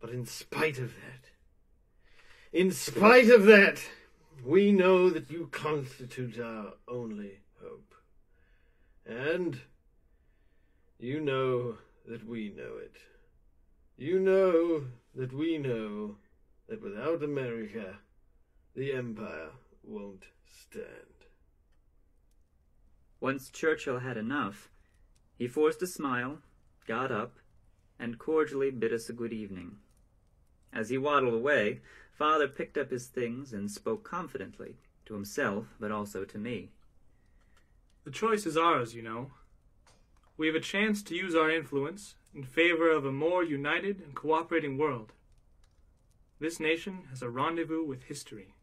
But in spite of that, in spite of that, we know that you constitute our only hope. And you know that we know it. You know that we know that without America, the Empire won't stand. Once Churchill had enough, he forced a smile, got up, and cordially bid us a good evening. As he waddled away, father picked up his things and spoke confidently, to himself, but also to me. The choice is ours, you know. We have a chance to use our influence in favor of a more united and cooperating world. This nation has a rendezvous with history.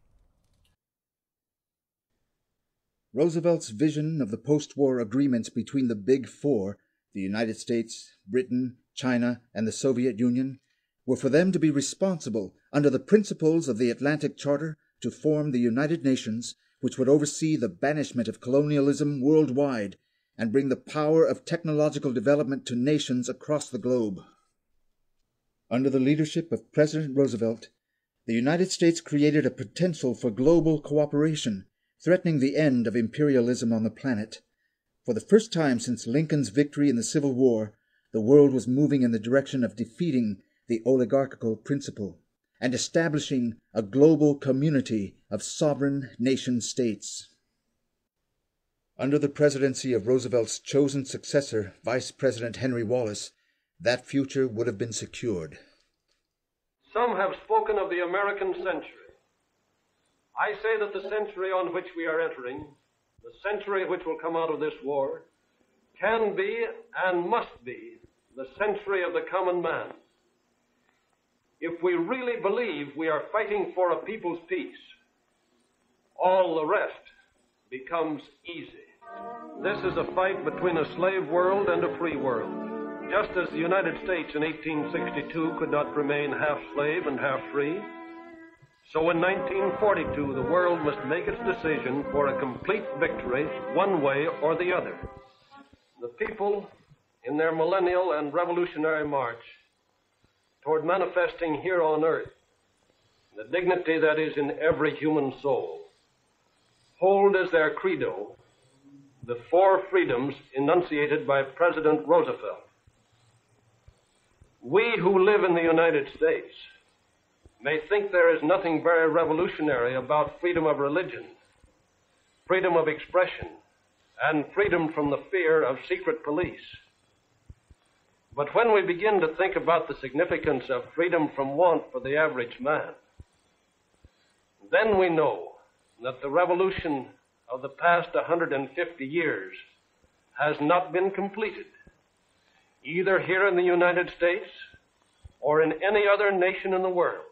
Roosevelt's vision of the post-war agreements between the Big Four, the United States, Britain, China, and the Soviet Union, were for them to be responsible, under the principles of the Atlantic Charter, to form the United Nations, which would oversee the banishment of colonialism worldwide and bring the power of technological development to nations across the globe. Under the leadership of President Roosevelt, the United States created a potential for global cooperation threatening the end of imperialism on the planet. For the first time since Lincoln's victory in the Civil War, the world was moving in the direction of defeating the oligarchical principle and establishing a global community of sovereign nation states. Under the presidency of Roosevelt's chosen successor, Vice President Henry Wallace, that future would have been secured. Some have spoken of the American century. I say that the century on which we are entering, the century which will come out of this war, can be and must be the century of the common man. If we really believe we are fighting for a people's peace, all the rest becomes easy. This is a fight between a slave world and a free world. Just as the United States in 1862 could not remain half slave and half free, so in 1942, the world must make its decision for a complete victory, one way or the other. The people, in their millennial and revolutionary march toward manifesting here on earth the dignity that is in every human soul, hold as their credo the four freedoms enunciated by President Roosevelt. We who live in the United States they think there is nothing very revolutionary about freedom of religion, freedom of expression, and freedom from the fear of secret police. But when we begin to think about the significance of freedom from want for the average man, then we know that the revolution of the past 150 years has not been completed, either here in the United States or in any other nation in the world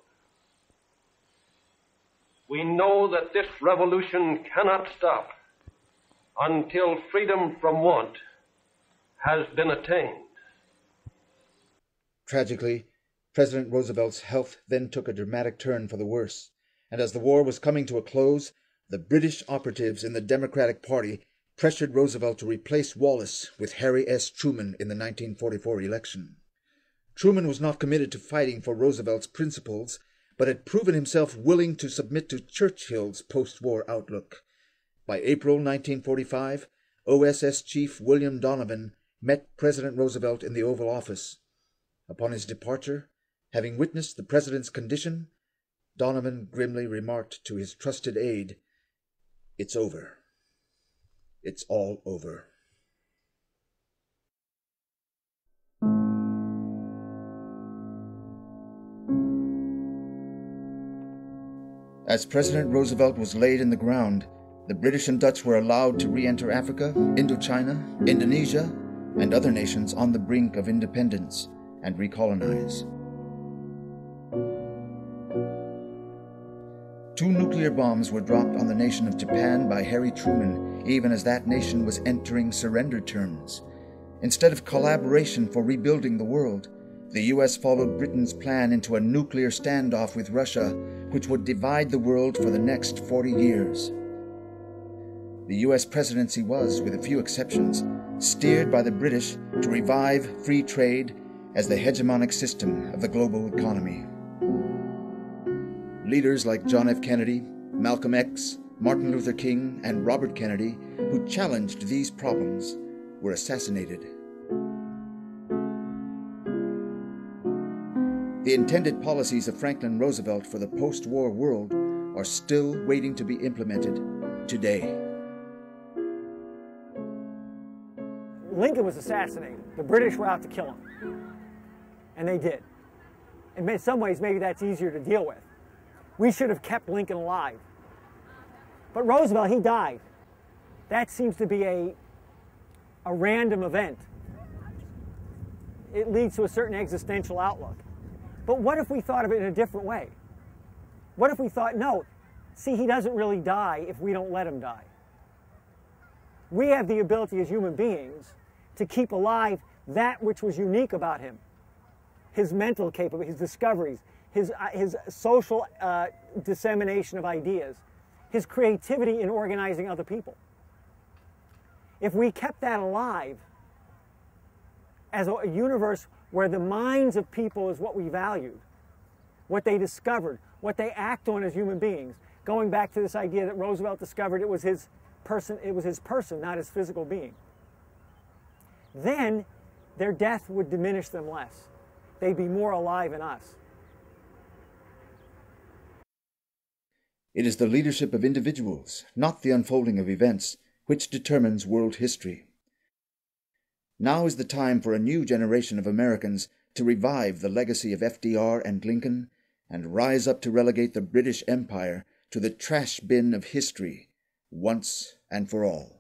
we know that this revolution cannot stop until freedom from want has been attained. Tragically, President Roosevelt's health then took a dramatic turn for the worse, and as the war was coming to a close, the British operatives in the Democratic Party pressured Roosevelt to replace Wallace with Harry S. Truman in the 1944 election. Truman was not committed to fighting for Roosevelt's principles but had proven himself willing to submit to Churchill's post-war outlook. By April 1945, OSS Chief William Donovan met President Roosevelt in the Oval Office. Upon his departure, having witnessed the President's condition, Donovan grimly remarked to his trusted aide, It's over. It's all over. As President Roosevelt was laid in the ground, the British and Dutch were allowed to re enter Africa, Indochina, Indonesia, and other nations on the brink of independence and recolonize. Two nuclear bombs were dropped on the nation of Japan by Harry Truman, even as that nation was entering surrender terms. Instead of collaboration for rebuilding the world, the U.S. followed Britain's plan into a nuclear standoff with Russia, which would divide the world for the next 40 years. The U.S. presidency was, with a few exceptions, steered by the British to revive free trade as the hegemonic system of the global economy. Leaders like John F. Kennedy, Malcolm X, Martin Luther King, and Robert Kennedy, who challenged these problems, were assassinated The intended policies of Franklin Roosevelt for the post war world are still waiting to be implemented today. Lincoln was assassinated. The British were out to kill him. And they did. in some ways, maybe that's easier to deal with. We should have kept Lincoln alive. But Roosevelt, he died. That seems to be a, a random event. It leads to a certain existential outlook. But what if we thought of it in a different way? What if we thought, no, see, he doesn't really die if we don't let him die? We have the ability as human beings to keep alive that which was unique about him his mental capabilities, his discoveries, his, uh, his social uh, dissemination of ideas, his creativity in organizing other people. If we kept that alive as a universe where the minds of people is what we valued, what they discovered, what they act on as human beings. Going back to this idea that Roosevelt discovered it was his person, it was his person, not his physical being. Then their death would diminish them less. They'd be more alive in us. It is the leadership of individuals, not the unfolding of events, which determines world history. Now is the time for a new generation of Americans to revive the legacy of FDR and Lincoln and rise up to relegate the British Empire to the trash bin of history once and for all.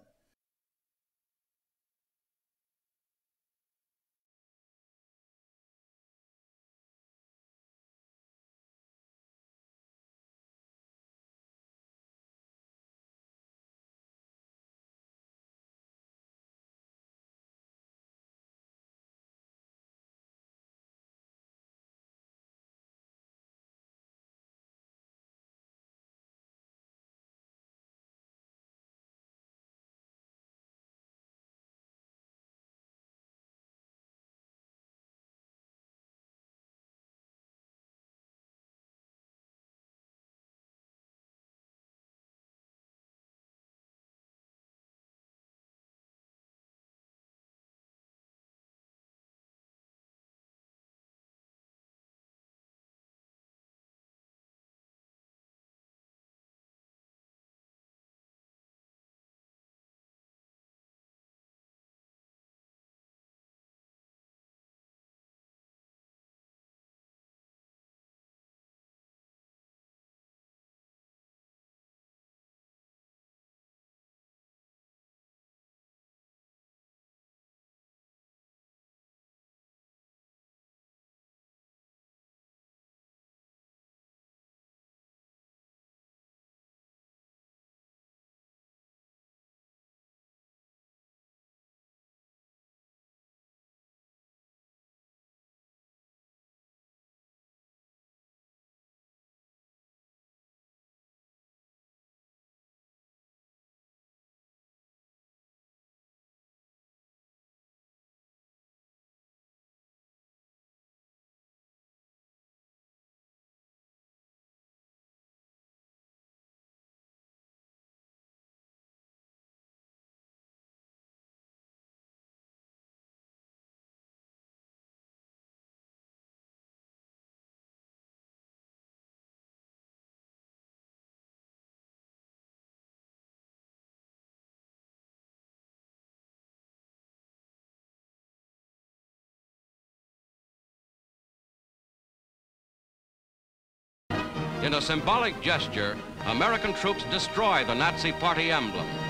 In a symbolic gesture, American troops destroy the Nazi party emblem.